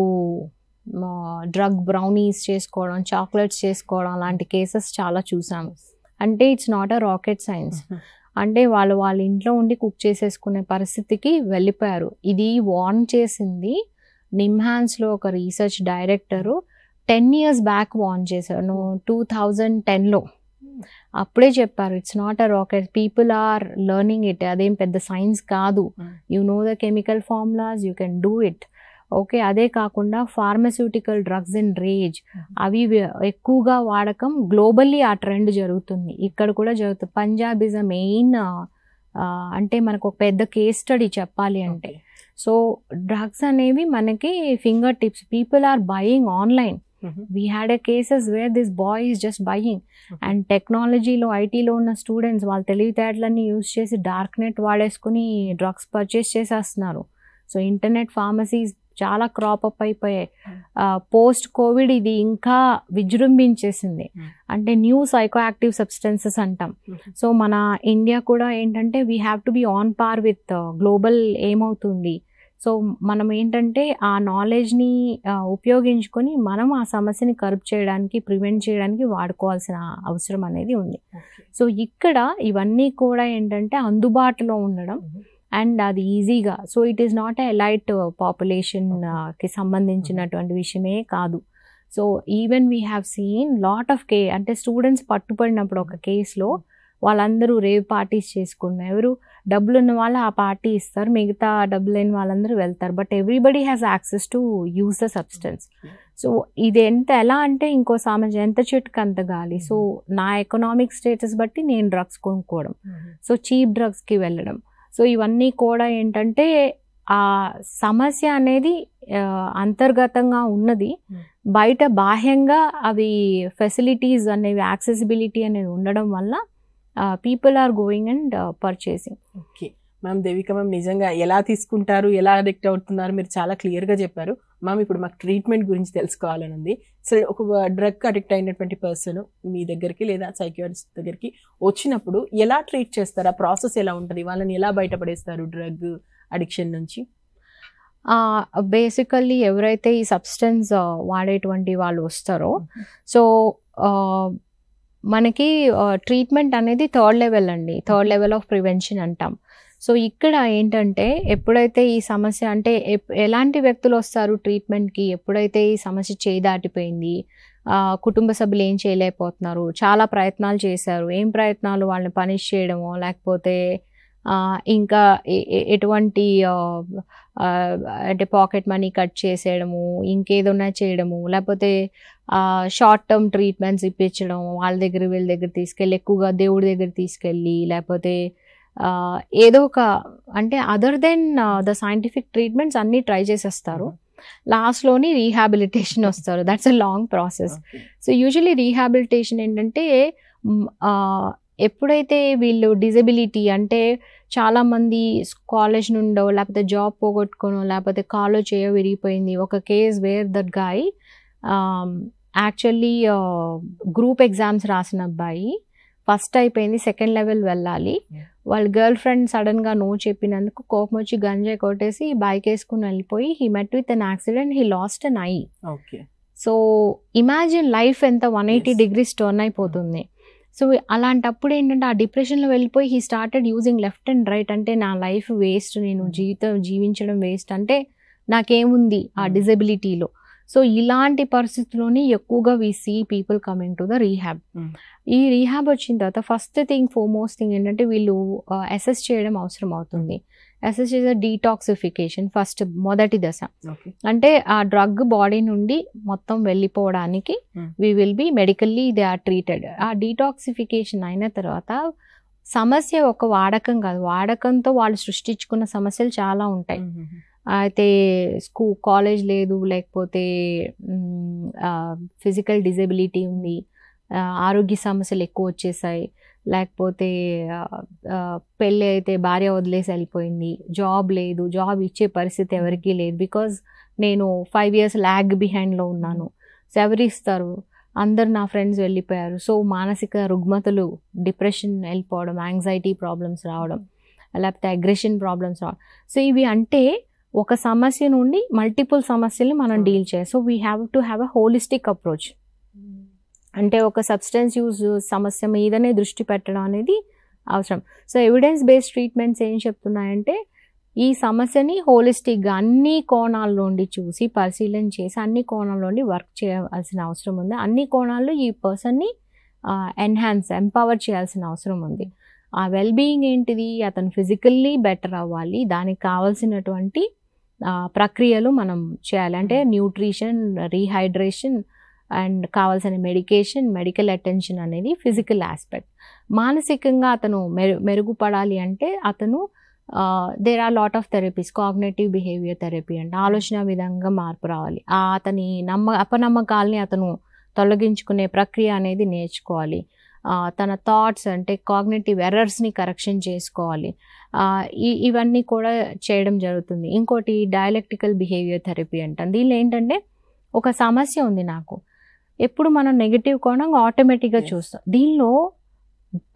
డ్రగ్ బ్రౌనీస్ చేసుకోవడం చాక్లెట్స్ చేసుకోవడం లాంటి కేసెస్ చాలా చూసాము అంటే it's not a rocket science అంటే వాళ్ళు వాళ్ళ ఇంట్లో ఉండి కుక్ చేసేసుకునే పరిస్థితికి వెళ్ళిపోయారు ఇది వార్న్ చేసింది నిమ్హాన్స్లో ఒక research director ten years back warn చేశారు టూ థౌజండ్ టెన్లో అప్పుడే చెప్పారు it's not a rocket people are learning it అదేం పెద్ద సైన్స్ కాదు you know the chemical formulas you can do it okay అదే కాకుండా ఫార్మస్యూటికల్ డ్రగ్స్ ఇన్ రేజ్ అవి ఎక్కువగా వాడకం గ్లోబల్లీ ఆ ట్రెండ్ జరుగుతుంది ఇక్కడ కూడా జరుగుతుంది పంజాబ్ ఇస్ అ మెయిన్ అంటే మనకు ఒక పెద్ద కేస్ స్టడీ చెప్పాలి అంటే సో డ్రగ్స్ అనేవి మనకి finger tips people are buying online we had a cases where this boy is just buying and టెక్నాలజీలో ఐటీలో ఉన్న స్టూడెంట్స్ వాళ్ళ తెలివితేటలన్నీ యూజ్ చేసి డార్క్ నెట్ వాడేసుకుని డ్రగ్స్ పర్చేస్ చేసేస్తున్నారు సో ఇంటర్నెట్ ఫార్మసీస్ చాలా క్రాప్ అప్ అయిపోయాయి పోస్ట్ hmm. కోవిడ్ ఇది ఇంకా విజృంభించేసింది hmm. అంటే న్యూ సైకో యాక్టివ్ సబ్స్టెన్సెస్ అంటాం hmm. సో మన ఇండియా కూడా ఏంటంటే we have to be on par with global ఏమవుతుంది సో మనం ఏంటంటే ఆ నాలెడ్జ్ని ఉపయోగించుకొని మనం ఆ సమస్యని కరుపు చేయడానికి ప్రివెంట్ చేయడానికి వాడుకోవాల్సిన అవసరం అనేది ఉంది సో ఇక్కడ ఇవన్నీ కూడా ఏంటంటే అందుబాటులో ఉండడం అండ్ అది ఈజీగా so it is not elite పాపులేషన్కి సంబంధించినటువంటి mm-hmm. విషయమే కాదు so even we have seen lot of కే అంటే స్టూడెంట్స్ పట్టుబడినప్పుడు ఒక కేసులో mm-hmm. mm-hmm. వాళ్ళందరూ రేవ్ పార్టీస్ చేసుకున్నారు ఎవరు డబ్బులు ఉన్న వాళ్ళు ఆ పార్టీ ఇస్తారు మిగతా డబ్బులు లేని వాళ్ళందరూ వెళ్తారు but everybody has access to use the substance so ఇది ఎంత ఎలా అంటే ఇంకో సామెత ఎంత చెట్టుకు అంత గాలి సో నా ఎకనామిక్ స్టేటస్ బట్టి నేను డ్రగ్స్ కొనుక్కోవడం సో చీప్ డ్రగ్స్కి వెళ్ళడం సో ఇవన్నీ కూడా ఏంటంటే ఆ సమస్య అనేది అంతర్గతంగా ఉన్నది hmm. బయట బాహ్యంగా అవి ఫెసిలిటీస్ అనేవి యాక్సెసిబిలిటీ అనేది ఉండడం వల్ల people are going and purchasing okay ma'am Devika ma'am నిజంగా ఎలా తీసుకుంటారు ఎలా అడిక్ట్ అవుతున్నారు మీరు చాలా క్లియర్గా చెప్పారు మ్యామ్ ఇప్పుడు మాకు ట్రీట్మెంట్ గురించి తెలుసుకోవాలని ఉంది సో ఒక డ్రగ్ అడిక్ట్ అయినటువంటి పర్సన్ మీ దగ్గరికి లేదా సైకియాటిస్ట్ దగ్గరికి వచ్చినప్పుడు ఎలా ట్రీట్ చేస్తారు ఆ ప్రాసెస్ ఎలా ఉంటుంది వాళ్ళని ఎలా బయటపడేస్తారు డ్రగ్ అడిక్షన్ నుంచి బేసికల్లీ ఎవరైతే ఈ సబ్స్టెన్స్ వాడేటువంటి వాళ్ళు వస్తారో సో మనకి ట్రీట్మెంట్ అనేది థర్డ్ లెవెల్ అండి థర్డ్ లెవెల్ ఆఫ్ ప్రివెన్షన్ అంటాం సో ఇక్కడ ఏంటంటే ఎప్పుడైతే ఈ సమస్య అంటే ఎలాంటి వ్యక్తులు వస్తారు ట్రీట్మెంట్కి ఎప్పుడైతే ఈ సమస్య చేయి దాటిపోయింది కుటుంబ సభ్యులు ఏం చేయలేకపోతున్నారు చాలా ప్రయత్నాలు చేశారు ఏం ప్రయత్నాలు వాళ్ళని పనిష్ చేయడమో లేకపోతే ఇంకా ఎటువంటి అంటే పాకెట్ మనీ కట్ చేసేయడము ఇంకేదన్నా చేయడము లేకపోతే షార్ట్ టర్మ్ ట్రీట్మెంట్స్ ఇప్పించడం వాళ్ళ దగ్గర వీళ్ళ దగ్గర తీసుకెళ్ళి ఎక్కువగా దేవుడి దగ్గర తీసుకెళ్ళి లేకపోతే ఏదో ఒక అంటే other than the scientific treatments అన్నీ ట్రై చేసేస్తారు లాస్ట్లోని mm-hmm. రీహాబిలిటేషన్ వస్తారు that's a long process so usually rehabilitation ఏంటంటే ఎప్పుడైతే వీళ్ళు డిజబిలిటీ అంటే చాలామంది కాలేజ్ నుండో లేకపోతే జాబ్ పోగొట్టుకోనో లేకపోతే కాలో చేయో విరిగిపోయింది ఒక case where that guy actually group exams రాసిన అబ్బాయి ఫస్ట్ అయిపోయింది సెకండ్ లెవెల్ వెళ్ళాలి వాళ్ళ గర్ల్ ఫ్రెండ్ సడన్గా నో చెప్పినందుకు కోపం వచ్చి గంజాయి కొట్టేసి బైక్ వేసుకుని వెళ్ళిపోయి he met with an accident he lost an eye okay so imagine life ఎంత వన్ ఎయిటీ డిగ్రీస్ టర్న్ అయిపోతుంది సో అలాంటప్పుడు ఏంటంటే ఆ డిప్రెషన్లో వెళ్ళిపోయి he started using left and right అంటే నా లైఫ్ వేస్ట్ నేను hmm. జీవితం జీవించడం వేస్ట్ అంటే నాకేముంది ఆ డిజబిలిటీలో hmm. సో ఇలాంటి పరిస్థితుల్లోనే ఎక్కువగా we see people coming to the rehab ఈ రీహ్యాబ్ వచ్చిన తర్వాత ఫస్ట్ థింగ్ ఫోమోస్ట్ థింగ్ ఏంటంటే వీళ్ళు అసెస్ చేయడం అవసరం అవుతుంది అసెస్ చేసే డీటాక్సిఫికేషన్ ఫస్ట్ మొదటి దశ అంటే ఆ డ్రగ్ బాడీ నుండి మొత్తం వెళ్ళిపోవడానికి we will be medically they are treated ఆ డీటాక్సిఫికేషన్ అయిన తర్వాత సమస్య ఒక వాడకం కాదు వాడకంతో వాళ్ళు సృష్టించుకున్న సమస్యలు చాలా ఉంటాయి hmm, hmm, hmm. అయితే స్కూ కాలేజ్ లేదు లేకపోతే ఫిజికల్ డిజబిలిటీ ఉంది ఆరోగ్య సమస్యలు ఎక్కువ వచ్చేసాయి లేకపోతే పెళ్ళి అయితే భార్య వదిలేసి వెళ్ళిపోయింది జాబ్ లేదు జాబ్ ఇచ్చే పరిస్థితి ఎవరికీ లేదు బికాజ్ నేను ఫైవ్ ఇయర్స్ ల్యాగ్ బిహైండ్లో ఉన్నాను సో ఎవరు ఇస్తారు అందరు నా ఫ్రెండ్స్ వెళ్ళిపోయారు సో మానసిక రుగ్మతలు డిప్రెషన్ వెళ్ళిపోవడం యాంగ్జైటీ ప్రాబ్లమ్స్ రావడం లేకపోతే అగ్రెషన్ ప్రాబ్లమ్స్ రావడం సో ఇవి అంటే ఒక సమస్య నుండి మల్టిపుల్ సమస్యల్ని మనం డీల్ చేయాలి so we have to have a holistic approach అంటే ఒక సబ్స్టెన్స్ యూజ్ సమస్య మీదనే దృష్టి పెట్టడం అనేది అవసరం సో ఎవిడెన్స్ బేస్డ్ ట్రీట్మెంట్స్ ఏం చెప్తున్నాయంటే ఈ సమస్యని హోలిస్టిక్గా అన్ని కోణాల్లోండి చూసి పరిశీలన చేసి అన్ని కోణాల్లోండి వర్క్ చేయాల్సిన అవసరం ఉంది అన్ని కోణాల్లో ఈ పర్సన్ని ఎన్హాన్స్ ఎంపవర్ చేయాల్సిన అవసరం ఉంది ఆ వెల్బీయింగ్ ఏంటిది అతను ఫిజికల్లీ బెటర్ అవ్వాలి దానికి కావాల్సినటువంటి ప్రక్రియలు మనం చేయాలి అంటే hmm. న్యూట్రిషన్ రీహైడ్రేషన్ అండ్ కావాల్సిన మెడికేషన్ మెడికల్ అటెన్షన్ అనేది ఫిజికల్ ఆస్పెక్ట్ మానసికంగా అతను మెరు మెరుగుపడాలి అంటే అతను there are lot of therapies cognitive behaviour therapy అంటే ఆలోచన విధంగా మార్పు రావాలి అతని నమ్మ అపనమ్మకాలని అతను తొలగించుకునే ప్రక్రియ అనేది నేర్చుకోవాలి తన థాట్స్ అంటే కాగ్నేటివ్ ఎర్రర్స్ని కరెక్షన్ చేసుకోవాలి ఇవన్నీ కూడా చేయడం జరుగుతుంది ఇంకోటి డయాలెక్టికల్ బిహేవియర్ థెరపీ అంటాం దీనిలో ఏంటంటే ఒక సమస్య ఉంది నాకు ఎప్పుడు మనం నెగిటివ్ కోణం ఆటోమేటిక్గా చూస్తాం దీనిలో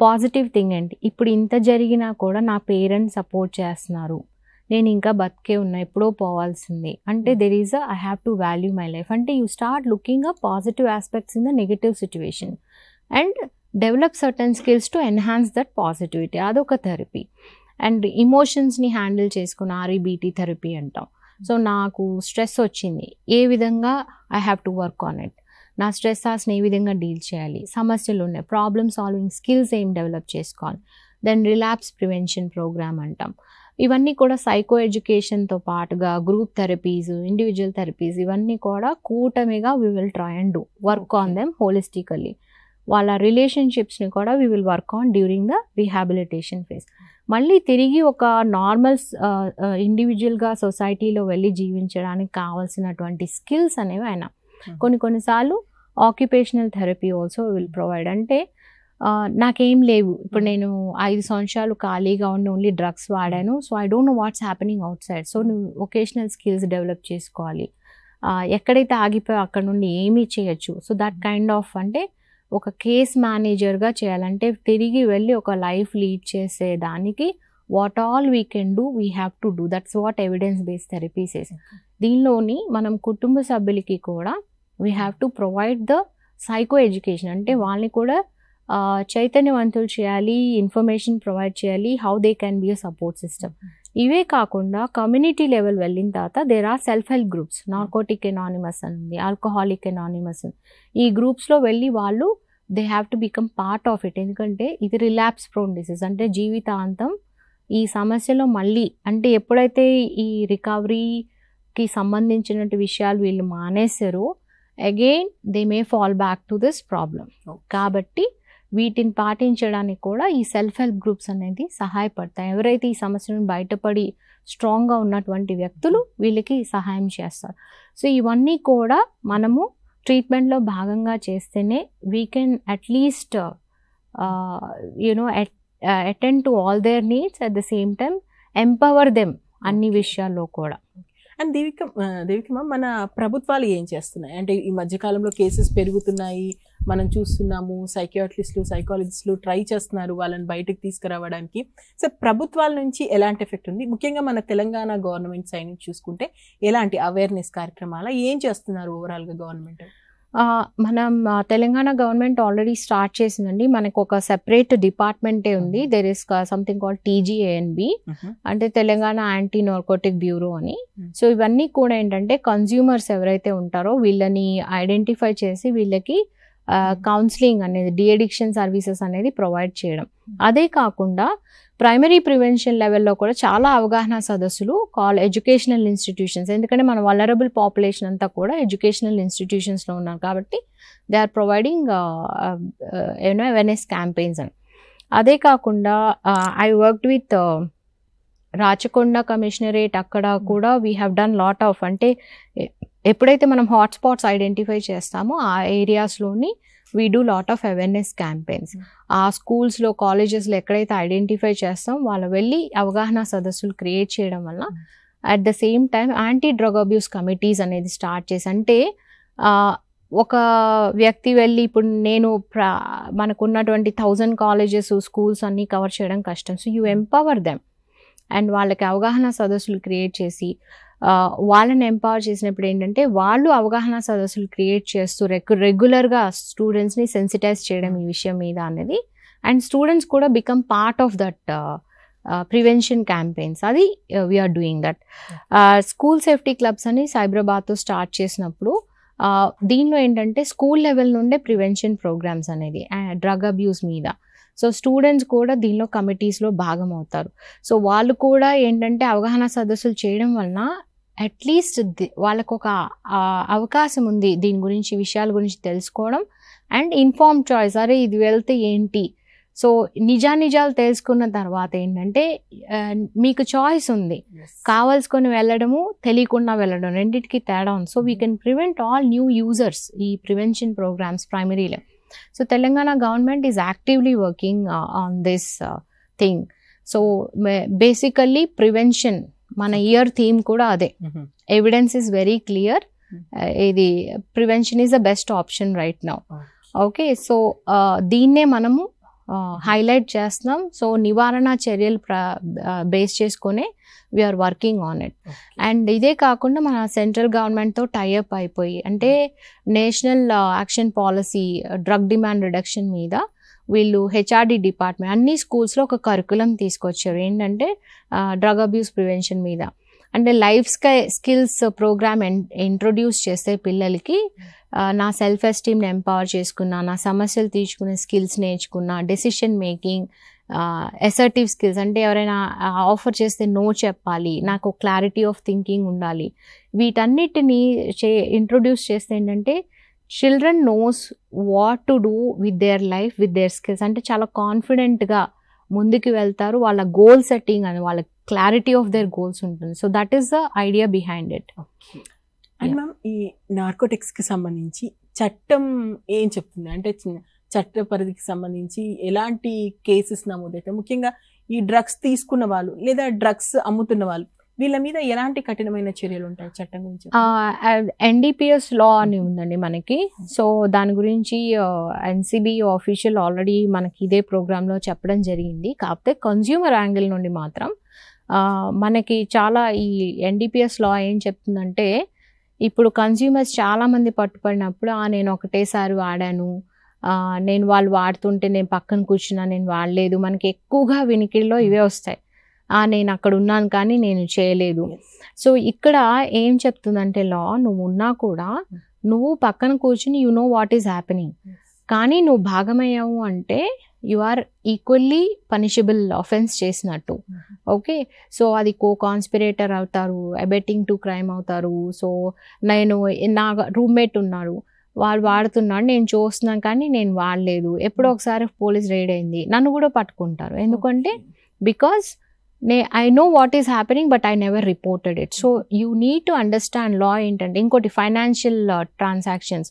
పాజిటివ్ థింగ్ ఏంటి ఇప్పుడు ఇంత జరిగినా కూడా నా పేరెంట్స్ సపోర్ట్ చేస్తున్నారు నేను ఇంకా బతికే ఉన్నా ఎప్పుడో పోవాల్సింది అంటే there is I have to value my life అంటే you start looking a positive aspects in the negative situation and develop certain skills to enhance that positivity అదొక థెరపీ అండ్ ఇమోషన్స్ని హ్యాండిల్ చేసుకున్న ఆర్ఈబీటీ థెరపీ e అంటాం so నాకు stress వచ్చింది ఏ విధంగా I have to work on it నా స్ట్రెస్సాస్ని ఏ విధంగా డీల్ చేయాలి సమస్యలు ఉన్నాయి ప్రాబ్లమ్ సాల్వింగ్ స్కిల్స్ ఏం డెవలప్ చేసుకోవాలి దెన్ రిలాప్స్ ప్రివెన్షన్ ప్రోగ్రామ్ అంటాం ఇవన్నీ కూడా సైకో ఎడ్యుకేషన్తో పాటుగా గ్రూప్ థెరపీస్ ఇండివిజువల్ థెరపీస్ ఇవన్నీ కూడా కూటమిగా we will try and do work on them holistically వాళ్ళ రిలేషన్షిప్స్ని కూడా we will work on during the rehabilitation phase మళ్ళీ తిరిగి ఒక నార్మల్ ఇండివిజువల్గా సొసైటీలో వెళ్ళి జీవించడానికి కావాల్సినటువంటి స్కిల్స్ అనేవి ఆయన hmm. కొన్ని కొన్నిసార్లు occupational therapy also will provide అంటే నాకేం లేవు ఇప్పుడు hmm. నేను ఐదు సంవత్సరాలు ఖాళీగా ఉండి ఓన్లీ డ్రగ్స్ వాడాను so I don't know what's happening outside so నువ్వు వొకేషనల్ స్కిల్స్ డెవలప్ చేసుకోవాలి ఎక్కడైతే ఆగిపోయో అక్కడ నుండి ఏమీ చేయొచ్చు సో దట్ కైండ్ ఆఫ్ అంటే ఒక కేస్ మేనేజర్గా చేయాలంటే తిరిగి వెళ్ళి ఒక లైఫ్ లీడ్ చేసే దానికి what all we can do we have to do that's what evidence based is దీనిలోని మనం కుటుంబ సభ్యులకి కూడా we have to provide the psycho education అంటే వాళ్ళని కూడా చైతన్యవంతులు చేయాలి ఇన్ఫర్మేషన్ ప్రొవైడ్ చేయాలి how they can be a support system ఇవే కాకుండా కమ్యూనిటీ లెవెల్ వెళ్ళిన తర్వాత there are self help groups narcotic anonymous అని ఉంది ఆల్కహాలిక్ ఎనానిమస్ ఈ గ్రూప్స్లో వెళ్ళి వాళ్ళు they have to become part of it ఎందుకంటే ఇది రిలాప్స్ ప్రోన్ డిసీజ్ అంటే జీవితాంతం ఈ సమస్యలో మళ్ళీ అంటే ఎప్పుడైతే ఈ రికవరీకి సంబంధించినటువంటి విషయాలు వీళ్ళు మానేశారో again they may fall back to this problem కాబట్టి వీటిని పాటించడానికి కూడా ఈ సెల్ఫ్ హెల్ప్ గ్రూప్స్ అనేది సహాయపడతాయి ఎవరైతే ఈ సమస్యను బయటపడి స్ట్రాంగ్గా ఉన్నటువంటి వ్యక్తులు వీళ్ళకి సహాయం చేస్తారు సో ఇవన్నీ కూడా మనము ట్రీట్మెంట్లో భాగంగా చేస్తేనే we can at least you know attend to all their needs at the same time empower them అన్ని విషయాల్లో కూడా అండ్ దేవిక దేవికమ్మ మన ప్రభుత్వాలు ఏం చేస్తున్నాయి అంటే ఈ మధ్యకాలంలో కేసెస్ పెరుగుతున్నాయి మనం చూస్తున్నాము సైకియాట్రిస్టులు సైకాలజిస్టులు ట్రై చేస్తున్నారు వాళ్ళని బయటకు తీసుకురావడానికి సో ప్రభుత్వాల నుంచి ఎలాంటి ఎఫెక్ట్ ఉంది ముఖ్యంగా మన తెలంగాణ గవర్నమెంట్ సైడ్ నుంచి చూసుకుంటే ఎలాంటి అవేర్నెస్ కార్యక్రమాల ఏం చేస్తున్నారు ఓవరాల్గా గవర్నమెంట్ మన తెలంగాణ గవర్నమెంట్ ఆల్రెడీ స్టార్ట్ చేసిందండి మనకు ఒక సెపరేట్ డిపార్ట్మెంటే ఉంది there is something call TGANB అంటే తెలంగాణ యాంటీ నార్కోటిక్ బ్యూరో అని సో ఇవన్నీ కూడా ఏంటంటే కన్జ్యూమర్స్ ఎవరైతే ఉంటారో వీళ్ళని ఐడెంటిఫై చేసి వీళ్ళకి కౌన్సిలింగ్ అనేది డిఎడిక్షన్ సర్వీసెస్ అనేది ప్రొవైడ్ చేయడం అదే కాకుండా ప్రైమరీ ప్రివెన్షన్ లెవెల్లో కూడా చాలా అవగాహన సదస్సులు కాల్ ఎడ్యుకేషనల్ ఇన్స్టిట్యూషన్స్ ఎందుకంటే మన వలరబుల్ పాపులేషన్ అంతా కూడా ఎడ్యుకేషనల్ ఇన్స్టిట్యూషన్స్లో ఉన్నారు కాబట్టి they are providing you know awareness campaigns అని అదే కాకుండా I worked with Rachakonda commissionerate అక్కడ కూడా we have done lot of అంటే ఎప్పుడైతే మనం హాట్స్పాట్స్ ఐడెంటిఫై చేస్తామో ఆ ఏరియాస్లోని we do lot of awareness campaigns ఆ స్కూల్స్లో కాలేజెస్లో ఎక్కడైతే ఐడెంటిఫై చేస్తాం వాళ్ళు వెళ్ళి అవగాహన సదస్సులు క్రియేట్ చేయడం వల్ల at the same time anti drug abuse committees అనేది స్టార్ట్ చేసి అంటే ఒక వ్యక్తి వెళ్ళి ఇప్పుడు నేను ప్రా మనకున్నటువంటి థౌజండ్ కాలేజెస్ స్కూల్స్ అన్నీ కవర్ చేయడం కష్టం so you empower them and వాళ్ళకి అవగాహన సదస్సులు క్రియేట్ చేసి వాళ్ళని ఎంపవర్ చేసినప్పుడు ఏంటంటే వాళ్ళు అవగాహన సదస్సులు క్రియేట్ చేస్తూ రెగ్యు రెగ్యులర్గా స్టూడెంట్స్ని సెన్సిటైజ్ చేయడం ఈ విషయం మీద అనేది అండ్ స్టూడెంట్స్ కూడా become part of that prevention campaigns అది we are doing that school safety clubs అని సైబరాబాద్తో స్టార్ట్ చేసినప్పుడు దీనిలో ఏంటంటే స్కూల్ లెవెల్ నుండే ప్రివెన్షన్ ప్రోగ్రామ్స్ అనేది డ్రగ్ అబ్యూస్ మీద సో స్టూడెంట్స్ కూడా దీనిలో కమిటీస్లో భాగం అవుతారు సో వాళ్ళు కూడా ఏంటంటే అవగాహన సదస్సులు చేయడం వలన అట్లీస్ట్ వాళ్ళకు ఒక అవకాశం ఉంది దీని గురించి విషయాల గురించి తెలుసుకోవడం అండ్ ఇన్ఫార్మ్ చాయిస్ అరే ఇది వెళ్తే ఏంటి సో నిజానిజాలు తెలుసుకున్న తర్వాత ఏంటంటే మీకు చాయిస్ ఉంది కావాల్సుకొని వెళ్ళడము తెలియకుండా వెళ్ళడం రెండింటికి తేడా ఉంది so we can prevent all new users ఈ ప్రివెన్షన్ ప్రోగ్రామ్స్ ప్రైమరీలో so Telangana government is actively working on this thing so basically prevention మన ఇయర్ థీమ్ కూడా అదే ఎవిడెన్స్ ఇస్ వెరీ క్లియర్ ఇది prevention is the best option right now okay so దీన్నే మనము highlight uh, చేస్తున్నాం so నివారణ చర్యలు బేస్ చేసుకునే we are working on it and ఇదే కాకుండా మన సెంట్రల్ గవర్నమెంట్తో టైఅప్ అయిపోయి అంటే national action policy drug demand reduction మీద వీళ్ళు హెచ్ఆర్డి డిపార్ట్మెంట్ అన్ని స్కూల్స్లో ఒక కరికులం తీసుకొచ్చారు ఏంటంటే డ్రగ్ అబ్యూస్ ప్రివెన్షన్ మీద అంటే life sky skills program introduce చేస్తే పిల్లలకి నా సెల్ఫ్ ఎస్టీమ్ని ఎంపవర్ చేసుకున్నా నా సమస్యలు తీర్చుకునే స్కిల్స్ నేర్చుకున్నా డెసిషన్ మేకింగ్ ఎసర్టివ్ స్కిల్స్ అంటే ఎవరైనా ఆఫర్ చేస్తే నో చెప్పాలి నాకు క్లారిటీ ఆఫ్ థింకింగ్ ఉండాలి వీటన్నిటిని చే ఇంట్రొడ్యూస్ చేస్తే ఏంటంటే children knows what to do with their life with their skills అంటే చాలా కాన్ఫిడెంట్గా ముందుకు వెళ్తారు వాళ్ళ గోల్ సెట్టింగ్ అని వాళ్ళ క్లారిటీ ఆఫ్ దేర్ గోల్స్ ఉంటుంది so that is the idea behind it and ma'am ఈ నార్కోటిక్స్కి సంబంధించి చట్టం ఏం చెప్తుంది అంటే చట్ట పరిధికి సంబంధించి ఎలాంటి కేసెస్ నమోదైతే ముఖ్యంగా ఈ డ్రగ్స్ తీసుకున్న వాళ్ళు లేదా డ్రగ్స్ అమ్ముతున్న వాళ్ళు వీళ్ళ మీద ఎలాంటి కఠినమైన చర్యలు ఉంటాయి చట్టం గురించి ఎన్డిపిఎస్ లా అని ఉందండి మనకి hmm. సో దాని గురించి ఎన్సిబి ఆఫీషియల్ ఆల్రెడీ మనకి ఇదే ప్రోగ్రాంలో చెప్పడం జరిగింది కాకపోతే కన్జ్యూమర్ యాంగిల్ నుండి మాత్రం మనకి చాలా ఈ ఎన్డిపిఎస్ లా ఏం చెప్తుందంటే ఇప్పుడు కన్జ్యూమర్స్ చాలామంది పట్టుబడినప్పుడు నేను ఒకటేసారి వాడాను నేను వాళ్ళు వాడుతుంటే నేను పక్కన కూర్చున్నా నేను వాడలేదు మనకి ఎక్కువగా వినికిడిలో hmm. ఇవే వస్తాయి నేను అక్కడ ఉన్నాను కానీ నేను చేయలేదు సో ఇక్కడ ఏం చెప్తుందంటే లా నువ్వు ఉన్నా కూడా నువ్వు పక్కన కూర్చుని you know what is happening కానీ నువ్వు భాగమయ్యావు అంటే you are equally punishable offence చేసినట్టు mm-hmm. ఓకే సో అది కో కాన్స్పిరేటర్ అవుతారు అబెటింగ్ టు క్రైమ్ అవుతారు సో నేను నా రూమ్మేట్ ఉన్నాడు వాడు వాడుతున్నాడు నేను చూస్తున్నాను కానీ నేను వాడలేదు ఎప్పుడో mm-hmm. ఒకసారి పోలీస్ రైడ్ అయింది నన్ను కూడా పట్టుకుంటారు ఎందుకంటే because I know what is happening but I never reported it so you need to understand law ఏంటంటే ఇంకోటి ఫైనాన్షియల్ ట్రాన్సాక్షన్స్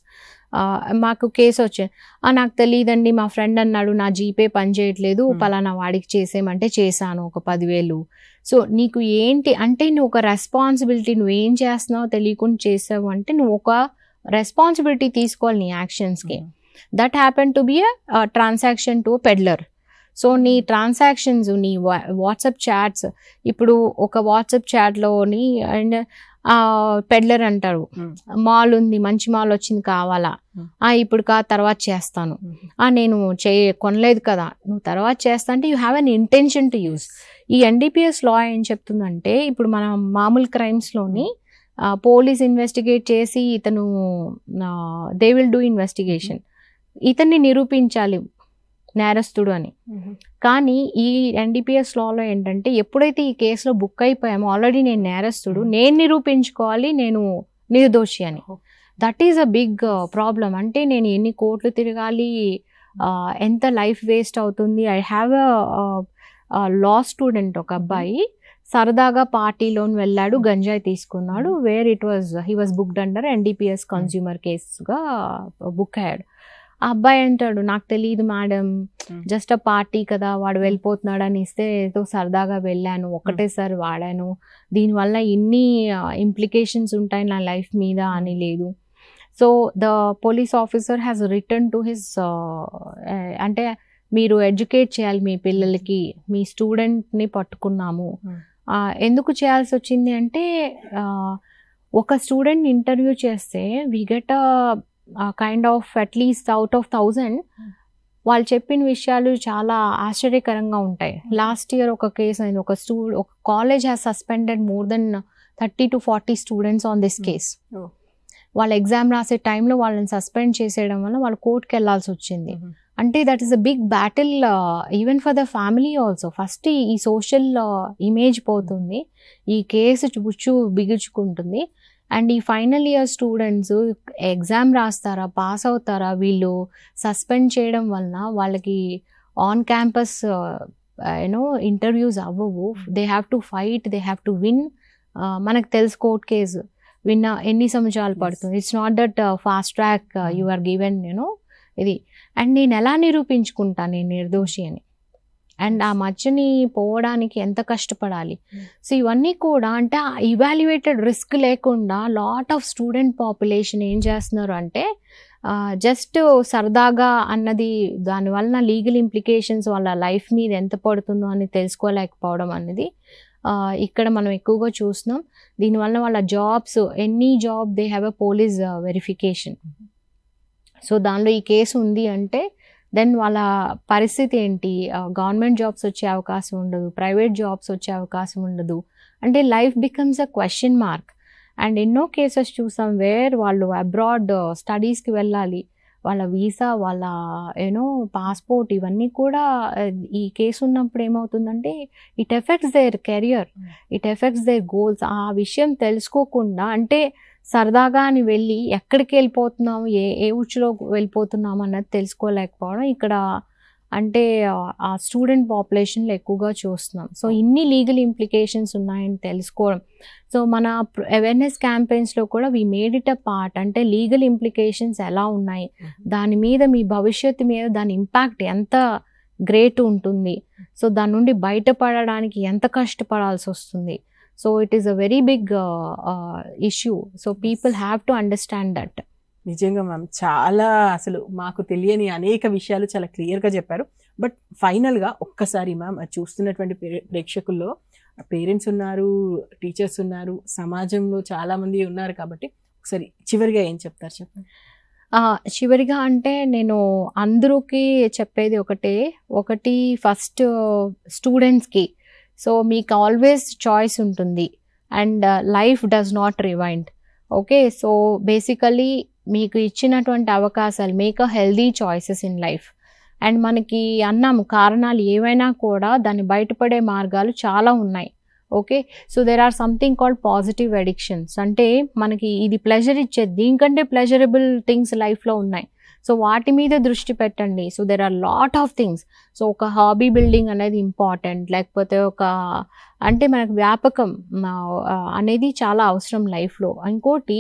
uh, uh, మాకు కేసు వచ్చింది నాకు తెలియదండి మా ఫ్రెండ్ అన్నాడు నా జీపే పని చేయట్లేదు hmm. పలానా వాడికి చేసేమంటే చేశాను ఒక పదివేలు సో నీకు ఏంటి అంటే నువ్వు ఒక రెస్పాన్సిబిలిటీ నువ్వు ఏం చేస్తున్నావు తెలియకుండా చేసావు అంటే నువ్వు ఒక రెస్పాన్సిబిలిటీ తీసుకోవాలి నీ యాక్షన్స్కి that happen to be a transaction to peddler so నీ ట్రాన్సాక్షన్స్ నీ వా వాట్సాప్ చాట్స్ ఇప్పుడు ఒక వాట్సాప్ చాట్లోని అండ్ పెడ్లర్ అంటారు మాల్ ఉంది మంచి మాల్ వచ్చింది కావాలా ఆ ఇప్పుడు కా తర్వాత చేస్తాను ఆ నేను చే కొనలేదు కదా నువ్వు తర్వాత చేస్తా అంటే you have an intention to use ఈ ఎన్డీపీఎస్ లా ఏం చెప్తుందంటే ఇప్పుడు మన మామూలు క్రైమ్స్లోని పోలీస్ ఇన్వెస్టిగేట్ చేసి ఇతను దే విల్ డూ ఇన్వెస్టిగేషన్ ఇతన్ని నిరూపించాలి నేరస్తుడు అని కానీ ఈ ఎన్డీపీఎస్ లాలో ఏంటంటే ఎప్పుడైతే ఈ కేసులో బుక్ అయిపోయామో ఆల్రెడీ నేను నేరస్తుడు నేను నిరూపించుకోవాలి నేను నిర్దోషి అని that is a big problem అంటే నేను ఎన్ని కోట్లు తిరగాలి ఎంత లైఫ్ వేస్ట్ అవుతుంది I have a law student ఒక అబ్బాయి సరదాగా పార్టీలోని వెళ్ళాడు గంజాయి తీసుకున్నాడు where it was he was booked under NDPS consumer కేసుగా బుక్ అయ్యాడు ఆ అబ్బాయి అంటాడు నాకు తెలియదు మేడం జస్ట్ ఆ పార్టీ కదా వాడు వెళ్ళిపోతున్నాడు అని ఇస్తే ఏదో సరదాగా వెళ్ళాను ఒకటేసారి వాడాను దీనివల్ల ఇన్ని ఇంప్లికేషన్స్ ఉంటాయి నా లైఫ్ మీద అని లేదు so the police officer has return to his అంటే మీరు ఎడ్యుకేట్ చేయాలి మీ పిల్లలకి మీ స్టూడెంట్ని పట్టుకున్నాము ఎందుకు చేయాల్సి వచ్చింది అంటే ఒక స్టూడెంట్ ఇంటర్వ్యూ చేస్తే we get kind of at least out of thousand వాళ్ళు చెప్పిన విషయాలు చాలా ఆశ్చర్యకరంగా ఉంటాయి లాస్ట్ hmm. ఇయర్ ఒక కేసు అయింది ఒక స్టూ ఒక college has suspended more than thirty to forty students on this case వాళ్ళు ఎగ్జామ్ రాసే టైంలో వాళ్ళని సస్పెండ్ చేసేయడం వల్ల వాళ్ళు కోర్టుకి వెళ్లాల్సి వచ్చింది hmm. అంటే that is a big battle even for the family also first ఈ సోషల్ ఇమేజ్ uh, పోతుంది hmm. ఈ కేసు చూచు బిగుచుకుంటుంది అండ్ ఈ ఫైనల్ ఇయర్ స్టూడెంట్స్ ఎగ్జామ్ రాస్తారా పాస్ అవుతారా వీళ్ళు సస్పెండ్ చేయడం వలన వాళ్ళకి ఆన్ క్యాంపస్ యూనో ఇంటర్వ్యూస్ అవ్వవు they have to fight they have to win మనకు తెలుసు కోర్ట్ కేసు విన్న ఎన్ని సంవత్సరాలు పడుతుంది it's not that fast track you are given you know ఇది అండ్ నేను ఎలా నిరూపించుకుంటాను నేను నిర్దోషి అని అండ్ ఆ మధ్యని పోవడానికి ఎంత కష్టపడాలి hmm. సో ఇవన్నీ కూడా అంటే ఆ ఇవాల్యుయేటెడ్ రిస్క్ లేకుండా లాట్ ఆఫ్ స్టూడెంట్ పాపులేషన్ ఏం చేస్తున్నారు అంటే జస్ట్ సరదాగా అన్నది దానివలన లీగల్ ఇంప్లికేషన్స్ వాళ్ళ లైఫ్ మీద ఎంత పడుతుందో అని తెలుసుకోలేకపోవడం అనేది ఇక్కడ మనం ఎక్కువగా చూస్తున్నాం దీనివల్ల వాళ్ళ jobs any job they have a police verification so దానిలో ఈ కేసు ఉంది అంటే దెన్ వాళ్ళ పరిస్థితి ఏంటి గవర్నమెంట్ జాబ్స్ వచ్చే అవకాశం ఉండదు ప్రైవేట్ జాబ్స్ వచ్చే అవకాశం ఉండదు అంటే life becomes a question mark and ఎన్నో కేసెస్ చూసాం వేర్ వాళ్ళు అబ్రాడ్ స్టడీస్కి వెళ్ళాలి వాళ్ళ వీసా వాళ్ళ ఏనో పాస్పోర్ట్ ఇవన్నీ కూడా ఈ కేసు ఉన్నప్పుడు ఏమవుతుందంటే it affects their career hmm. It affects their goals ఆ విషయం తెలుసుకోకుండా అంటే సరదాగా అని వెళ్ళి ఎక్కడికి వెళ్ళిపోతున్నాం ఏ ఏ ఉచ్చులో వెళ్ళిపోతున్నాం అన్నది తెలుసుకోలేకపోవడం ఇక్కడ అంటే ఆ స్టూడెంట్ పాపులేషన్లో ఎక్కువగా చూస్తున్నాం సో ఇన్ని లీగల్ ఇంప్లికేషన్స్ ఉన్నాయని తెలుసుకోవడం సో మన అవేర్నెస్ క్యాంపెయిన్స్లో కూడా we made it a part అంటే లీగల్ ఇంప్లికేషన్స్ ఎలా ఉన్నాయి దాని మీద మీ భవిష్యత్తు మీద దాని ఇంపాక్ట్ ఎంత గ్రేట్ ఉంటుంది సో దాని నుండి బయటపడడానికి ఎంత కష్టపడాల్సి వస్తుంది So it is a very big uh, uh, issue. So people have to understand that. నిజంగా మ్యామ్ చాలా అసలు మాకు తెలియని అనేక విషయాలు చాలా క్లియర్గా చెప్పారు బట్ ఫైనల్గా ఒక్కసారి మ్యామ్ చూస్తున్నటువంటి ప్రేక్షకుల్లో పేరెంట్స్ ఉన్నారు టీచర్స్ ఉన్నారు సమాజంలో చాలామంది ఉన్నారు కాబట్టి ఒకసారి చివరిగా ఏం చెప్తారు చెప్పండి చివరిగా అంటే నేను అందరికీ చెప్పేది ఒకటే ఒకటి ఫస్ట్ స్టూడెంట్స్కి సో మీకు ఆల్వేస్ చాయిస్ ఉంటుంది and life does not rewind okay so basically మీకు ఇచ్చినటువంటి అవకాశాలు make a healthy choices in life and మనకి అన్నాము కారణాలు ఏవైనా కూడా దాన్ని బయటపడే మార్గాలు చాలా ఉన్నాయి okay so there are something called positive addictions అంటే మనకి ఇది ప్లెజర్ ఇచ్చేది దీనికంటే ప్లెజరబుల్ థింగ్స్ లైఫ్లో ఉన్నాయి సో వాటి మీద దృష్టి పెట్టండి so there are lot of things so ఒక హాబీ బిల్డింగ్ అనేది ఇంపార్టెంట్ లేకపోతే ఒక అంటే మనకు వ్యాపకం అనేది చాలా అవసరం లైఫ్లో ఇంకోటి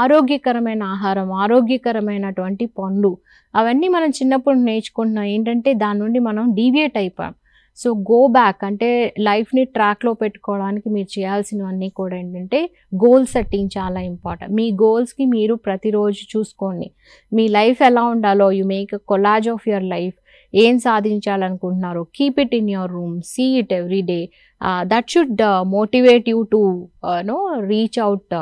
ఆరోగ్యకరమైన ఆహారం ఆరోగ్యకరమైనటువంటి పండ్లు అవన్నీ మనం చిన్నప్పుడు నేర్చుకుంటున్నాం ఏంటంటే దాని నుండి మనం డీవియేట్ అయిపోయాం సో గో బ్యాక్ అంటే లైఫ్ని ట్రాక్లో పెట్టుకోవడానికి మీరు చేయాల్సినవన్నీ కూడా ఏంటంటే గోల్ సెట్టింగ్ చాలా ఇంపార్టెంట్ మీ గోల్స్కి మీరు ప్రతిరోజు చూసుకోండి మీ లైఫ్ ఎలా ఉండాలో you make collage of your life ఏం సాధించాలనుకుంటున్నారో keep it in your room see it every day that should motivate you to no reach out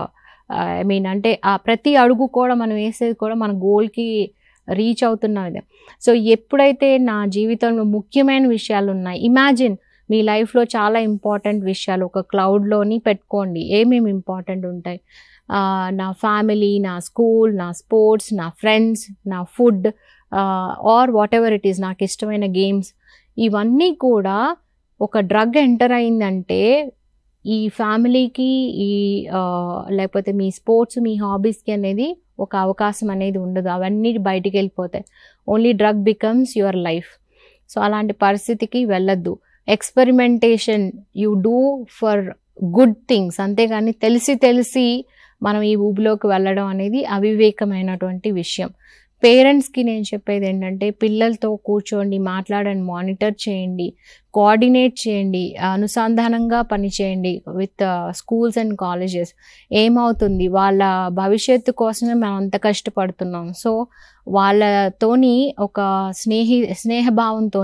I mean అంటే ఆ ప్రతి అడుగు కూడా మనం వేసేది కూడా మన గోల్కి రీచ్ అవుతున్నారు సో ఎప్పుడైతే నా జీవితంలో ముఖ్యమైన విషయాలు ఉన్నాయి ఇమాజిన్ మీ లైఫ్లో చాలా ఇంపార్టెంట్ విషయాలు ఒక క్లౌడ్లోని పెట్టుకోండి ఏమేమి ఇంపార్టెంట్ ఉంటాయి నా ఫ్యామిలీ నా స్కూల్ నా స్పోర్ట్స్ నా ఫ్రెండ్స్ నా food or whatever it is నాకు ఇష్టమైన గేమ్స్ ఇవన్నీ కూడా ఒక డ్రగ్ ఎంటర్ అయిందంటే ఈ ఫ్యామిలీకి ఈ లేకపోతే మీ స్పోర్ట్స్ మీ హాబీస్కి అనేది ఒక అవకాశం అనేది ఉండదు అవన్నీ బయటికి వెళ్ళిపోతాయి only drug becomes your life so అలాంటి పరిస్థితికి వెళ్ళద్దు experimentation you do for good things అంతేగాని తెలిసి తెలిసి మనం ఈ ఊబిలోకి వెళ్ళడం అనేది అవివేకమైనటువంటి విషయం పేరెంట్స్కి నేను చెప్పేది ఏంటంటే పిల్లలతో కూర్చోండి మాట్లాడండి మానిటర్ చేయండి కోఆర్డినేట్ చేయండి అనుసంధానంగా పనిచేయండి విత్ స్కూల్స్ అండ్ కాలేజెస్ ఏమవుతుంది వాళ్ళ భవిష్యత్తు కోసమే మనం అంత కష్టపడుతున్నాం సో వాళ్ళతోని ఒక స్నేహి స్నేహభావంతో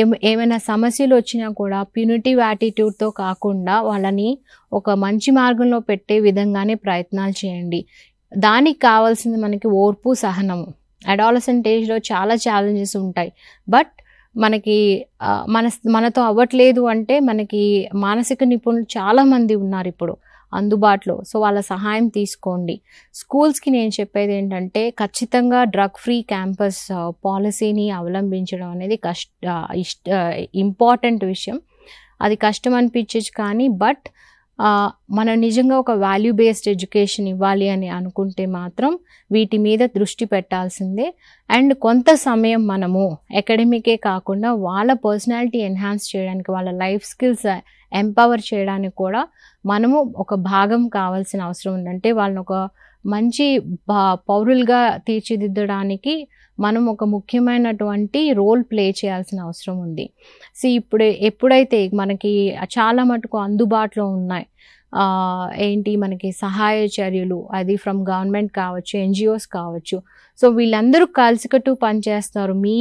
ఏం ఏమైనా సమస్యలు వచ్చినా కూడా ప్యూనిటివ్ యాటిట్యూడ్తో కాకుండా వాళ్ళని ఒక మంచి మార్గంలో పెట్టే విధంగానే ప్రయత్నాలు చేయండి దానికి కావాల్సింది మనకి ఓర్పు సహనము అడాలసెంట్ ఏజ్లో చాలా ఛాలెంజెస్ ఉంటాయి బట్ మనకి మన మనతో అవ్వట్లేదు అంటే మనకి మానసిక నిపుణులు చాలామంది ఉన్నారు ఇప్పుడు అందుబాటులో సో వాళ్ళ సహాయం తీసుకోండి స్కూల్స్కి నేను చెప్పేది ఏంటంటే ఖచ్చితంగా డ్రగ్ ఫ్రీ క్యాంపస్ పాలసీని అవలంబించడం అనేది కష్ట ఇష్ట ఇంపార్టెంట్ విషయం అది కష్టం అనిపించచ్చు కానీ బట్ మనం నిజంగా ఒక వాల్యూ బేస్డ్ ఎడ్యుకేషన్ ఇవ్వాలి అని అనుకుంటే మాత్రం వీటి మీద దృష్టి పెట్టాల్సిందే అండ్ కొంత సమయం మనము అకాడమికే కాకుండా వాళ్ళ పర్సనాలిటీ ఎన్హాన్స్ చేయడానికి వాళ్ళ లైఫ్ స్కిల్స్ ఎంపవర్ చేయడానికి కూడా మనము ఒక భాగం కావాల్సిన అవసరం ఉందంటే వాళ్ళని ఒక మంచి పౌరులుగా తీర్చిదిద్దడానికి మనం ఒక ముఖ్యమైనటువంటి రోల్ ప్లే చేయాల్సిన అవసరం ఉంది సో ఇప్పుడు ఎప్పుడైతే మనకి చాలా మటుకు అందుబాటులో ఉన్నాయి ఏంటి మనకి సహాయ చర్యలు అది ఫ్రమ్ గవర్నమెంట్ కావచ్చు ఎన్జిఓస్ కావచ్చు సో వీళ్ళందరూ కలిసికట్టు పనిచేస్తారు మీ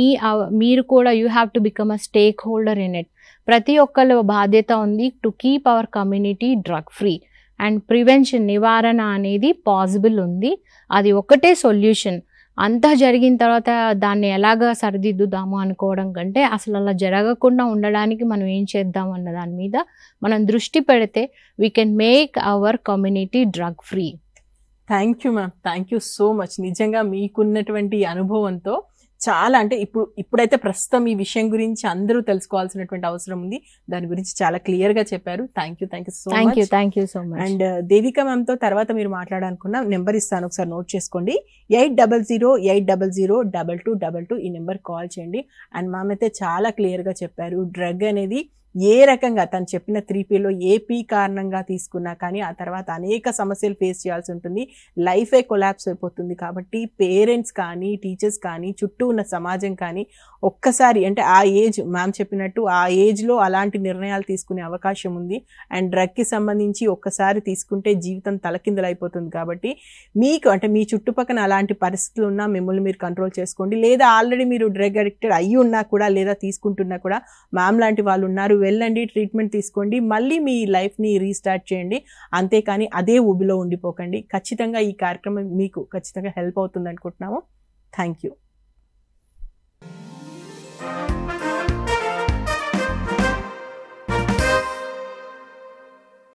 మీరు కూడా you have to become a stakeholder in it ప్రతి ఒక్కళ్ళ బాధ్యత ఉంది to keep our community drug free and prevention నివారణ అనేది పాసిబుల్ ఉంది అది ఒకటే సొల్యూషన్ అంతా జరిగిన తర్వాత దాన్ని ఎలాగ సరిదిద్దుదాము అనుకోవడం కంటే అసలు అలా జరగకుండా ఉండడానికి మనం ఏం చేద్దాం అన్న దాని మీద మనం దృష్టి పెడితే we can make our community drug free thank you ma'am thank you so much నిజంగా మీకున్నటువంటి అనుభవంతో చాలా అంటే ఇప్పుడు ఇప్పుడైతే ప్రస్తుతం ఈ విషయం గురించి అందరూ తెలుసుకోవాల్సినటువంటి అవసరం ఉంది దాని గురించి చాలా క్లియర్ గా చెప్పారు thank you thank you so thank you thank you so much and Devika ma'am తో తర్వాత మీరు మాట్లాడాలనుకున్న నెంబర్ ఇస్తాను ఒకసారి నోట్ చేసుకోండి eight double zero eight double zero double two double two ఈ నెంబర్ కాల్ చేయండి అండ్ మ్యామ్ అయితే చాలా క్లియర్ గా చెప్పారు డ్రగ్ అనేది ఏ రకంగా తను చెప్పిన త్రీ పీలో ఏ పీ కారణంగా తీసుకున్నా కానీ ఆ తర్వాత అనేక సమస్యలు ఫేస్ చేయాల్సి ఉంటుంది లైఫే కొలాప్స్ అయిపోతుంది కాబట్టి పేరెంట్స్ కానీ టీచర్స్ కానీ చుట్టూ ఉన్న సమాజం కానీ ఒక్కసారి అంటే ఆ ఏజ్ మ్యామ్ చెప్పినట్టు ఆ ఏజ్లో అలాంటి నిర్ణయాలు తీసుకునే అవకాశం ఉంది అండ్ డ్రగ్కి సంబంధించి ఒక్కసారి తీసుకుంటే జీవితం తలకిందలైపోతుంది కాబట్టి మీకు అంటే మీ చుట్టుపక్కన అలాంటి పరిస్థితులు ఉన్నా మిమ్మల్ని మీరు కంట్రోల్ చేసుకోండి లేదా ఆల్రెడీ మీరు డ్రగ్ అడిక్టెడ్ అయ్యి ఉన్నా కూడా లేదా తీసుకుంటున్నా కూడా మ్యామ్ లాంటి వాళ్ళు ఉన్నారు వెళ్ళండి ట్రీట్మెంట్ తీసుకోండి మళ్ళీ మీ లైఫ్ని రీస్టార్ట్ చేయండి అంతేకాని అదే ఊబిలో ఉండిపోకండి ఖచ్చితంగా ఈ కార్యక్రమం మీకు ఖచ్చితంగా హెల్ప్ అవుతుంది అనుకుంటున్నాము థ్యాంక్ యూ